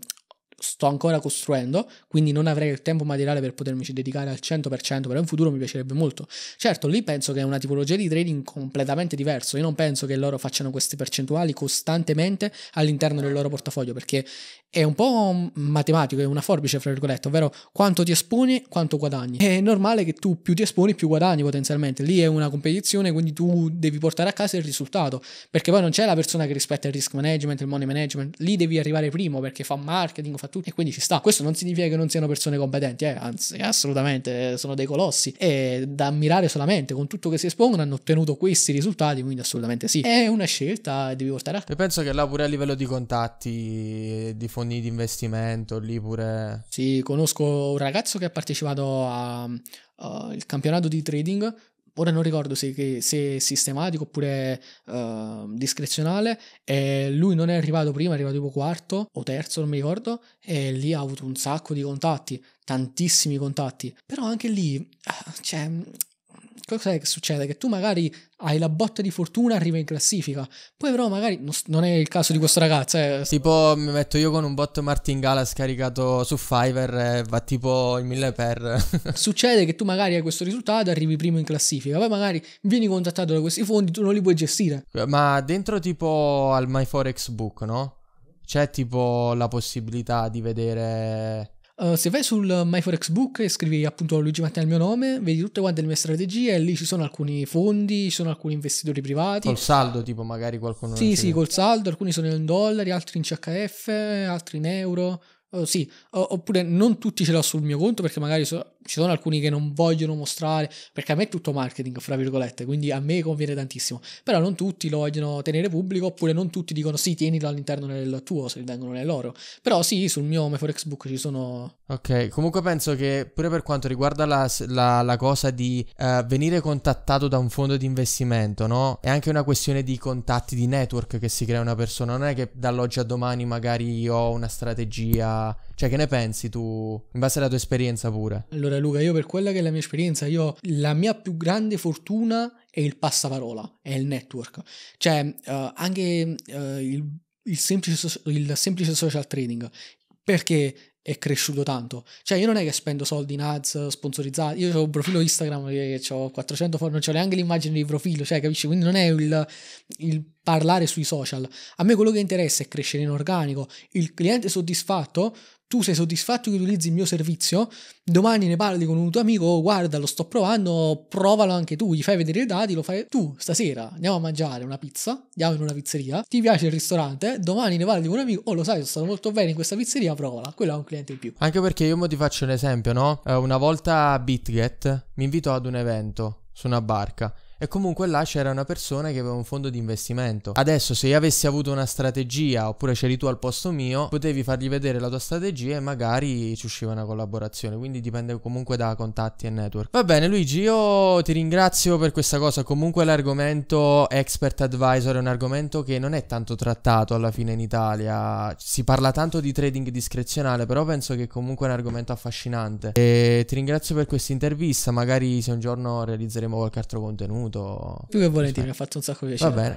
sto ancora costruendo, quindi non avrei il tempo materiale per potermi dedicare al 100%, però in futuro mi piacerebbe molto. Certo, lì penso che è una tipologia di trading completamente diversa, io non penso che loro facciano queste percentuali costantemente all'interno del loro portafoglio, perché è un po' matematico, è una forbice, fra virgolette, ovvero quanto ti esponi, quanto guadagni. È normale che tu più ti esponi, più guadagni potenzialmente, lì è una competizione, quindi tu devi portare a casa il risultato, perché poi non c'è la persona che rispetta il risk management, il money management, lì devi arrivare primo perché fa marketing, fa soprattutto, e quindi ci sta. Questo non significa che non siano persone competenti, eh, anzi, assolutamente, sono dei colossi e da ammirare solamente, con tutto che si espongono hanno ottenuto questi risultati, quindi assolutamente sì. È una scelta, e devi portare a... E penso che là pure a livello di contatti, di fondi di investimento, lì pure... Sì, conosco un ragazzo che ha partecipato al uh, campionato di trading ora non ricordo se, che, se sistematico oppure uh, discrezionale, e lui non è arrivato prima, è arrivato tipo quarto o terzo, non mi ricordo, e lì ha avuto un sacco di contatti, tantissimi contatti, però anche lì, ah, cioè, cosa che succede? Che tu magari hai la botta di fortuna, arriva in classifica, poi però magari non è il caso di questo ragazzo. Eh. Tipo mi metto io con un botto martingala scaricato su Fiverr e va tipo il 1000 per... succede che tu magari hai questo risultato, arrivi primo in classifica, poi magari vieni contattato da questi fondi, tu non li puoi gestire. Ma dentro tipo al My Book, no? C'è tipo la possibilità di vedere eh, se vai sul MyForexBook e scrivi appunto Luigi Mattina il mio nome, vedi tutte quante le mie strategie e lì ci sono alcuni fondi, ci sono alcuni investitori privati. Col saldo, tipo magari qualcuno. Sì, sì, col saldo, alcuni sono in dollari, altri in CHF, altri in euro. Uh, sì, uh, oppure non tutti ce l'ho sul mio conto perché magari so, ci sono alcuni che non vogliono mostrare, perché a me è tutto marketing, fra virgolette, quindi a me conviene tantissimo, però non tutti lo vogliono tenere pubblico, oppure non tutti dicono sì, tienilo all'interno del tuo, se li tengono nel loro, però sì, sul mio Meforex Book ci sono... Ok, comunque penso che pure per quanto riguarda la, la, la cosa di uh, venire contattato da un fondo di investimento, no? È anche una questione di contatti, di network che si crea una persona, non è che dall'oggi a domani magari io ho una strategia cioè, che ne pensi tu, in base alla tua esperienza pure? Allora, Luca, io per quella che è la mia esperienza, io la mia più grande fortuna è il passaparola, è il network. Cioè, uh, anche uh, il, il, semplice, il semplice social trading. Perché è cresciuto tanto. Cioè, io non è che spendo soldi in ads sponsorizzati. Io ho un profilo Instagram che ho 400 follower, non c'ho neanche l'immagine di profilo, cioè, capisci? Quindi non è il, il, parlare sui social. A me quello che interessa è crescere in organico. Il cliente soddisfatto tu sei soddisfatto che utilizzi il mio servizio, domani ne parli con un tuo amico, oh, guarda lo sto provando, provalo anche tu, gli fai vedere i dati, lo fai tu, stasera andiamo a mangiare una pizza, andiamo in una pizzeria, ti piace il ristorante, domani ne parli con un amico, oh lo sai, sono stato molto bene in questa pizzeria, provala, quello è un cliente in più. Anche perché io mo ti faccio un esempio, no? Eh, una volta a BitGet mi invitò ad un evento su una barca e comunque là c'era una persona che aveva un fondo di investimento. Adesso se io avessi avuto una strategia oppure c'eri tu al posto mio, potevi fargli vedere la tua strategia e magari ci usciva una collaborazione, quindi dipende comunque da contatti e network. Va bene Luigi, io ti ringrazio per questa cosa, comunque l'argomento expert advisor è un argomento che non è tanto trattato alla fine in Italia, si parla tanto di trading discrezionale, però penso che comunque è un argomento affascinante. E ti ringrazio per questa intervista, magari se un giorno realizzeremo qualche altro contenuto venuto. Più che volentieri, mi ha fatto un sacco piacere. Va bene.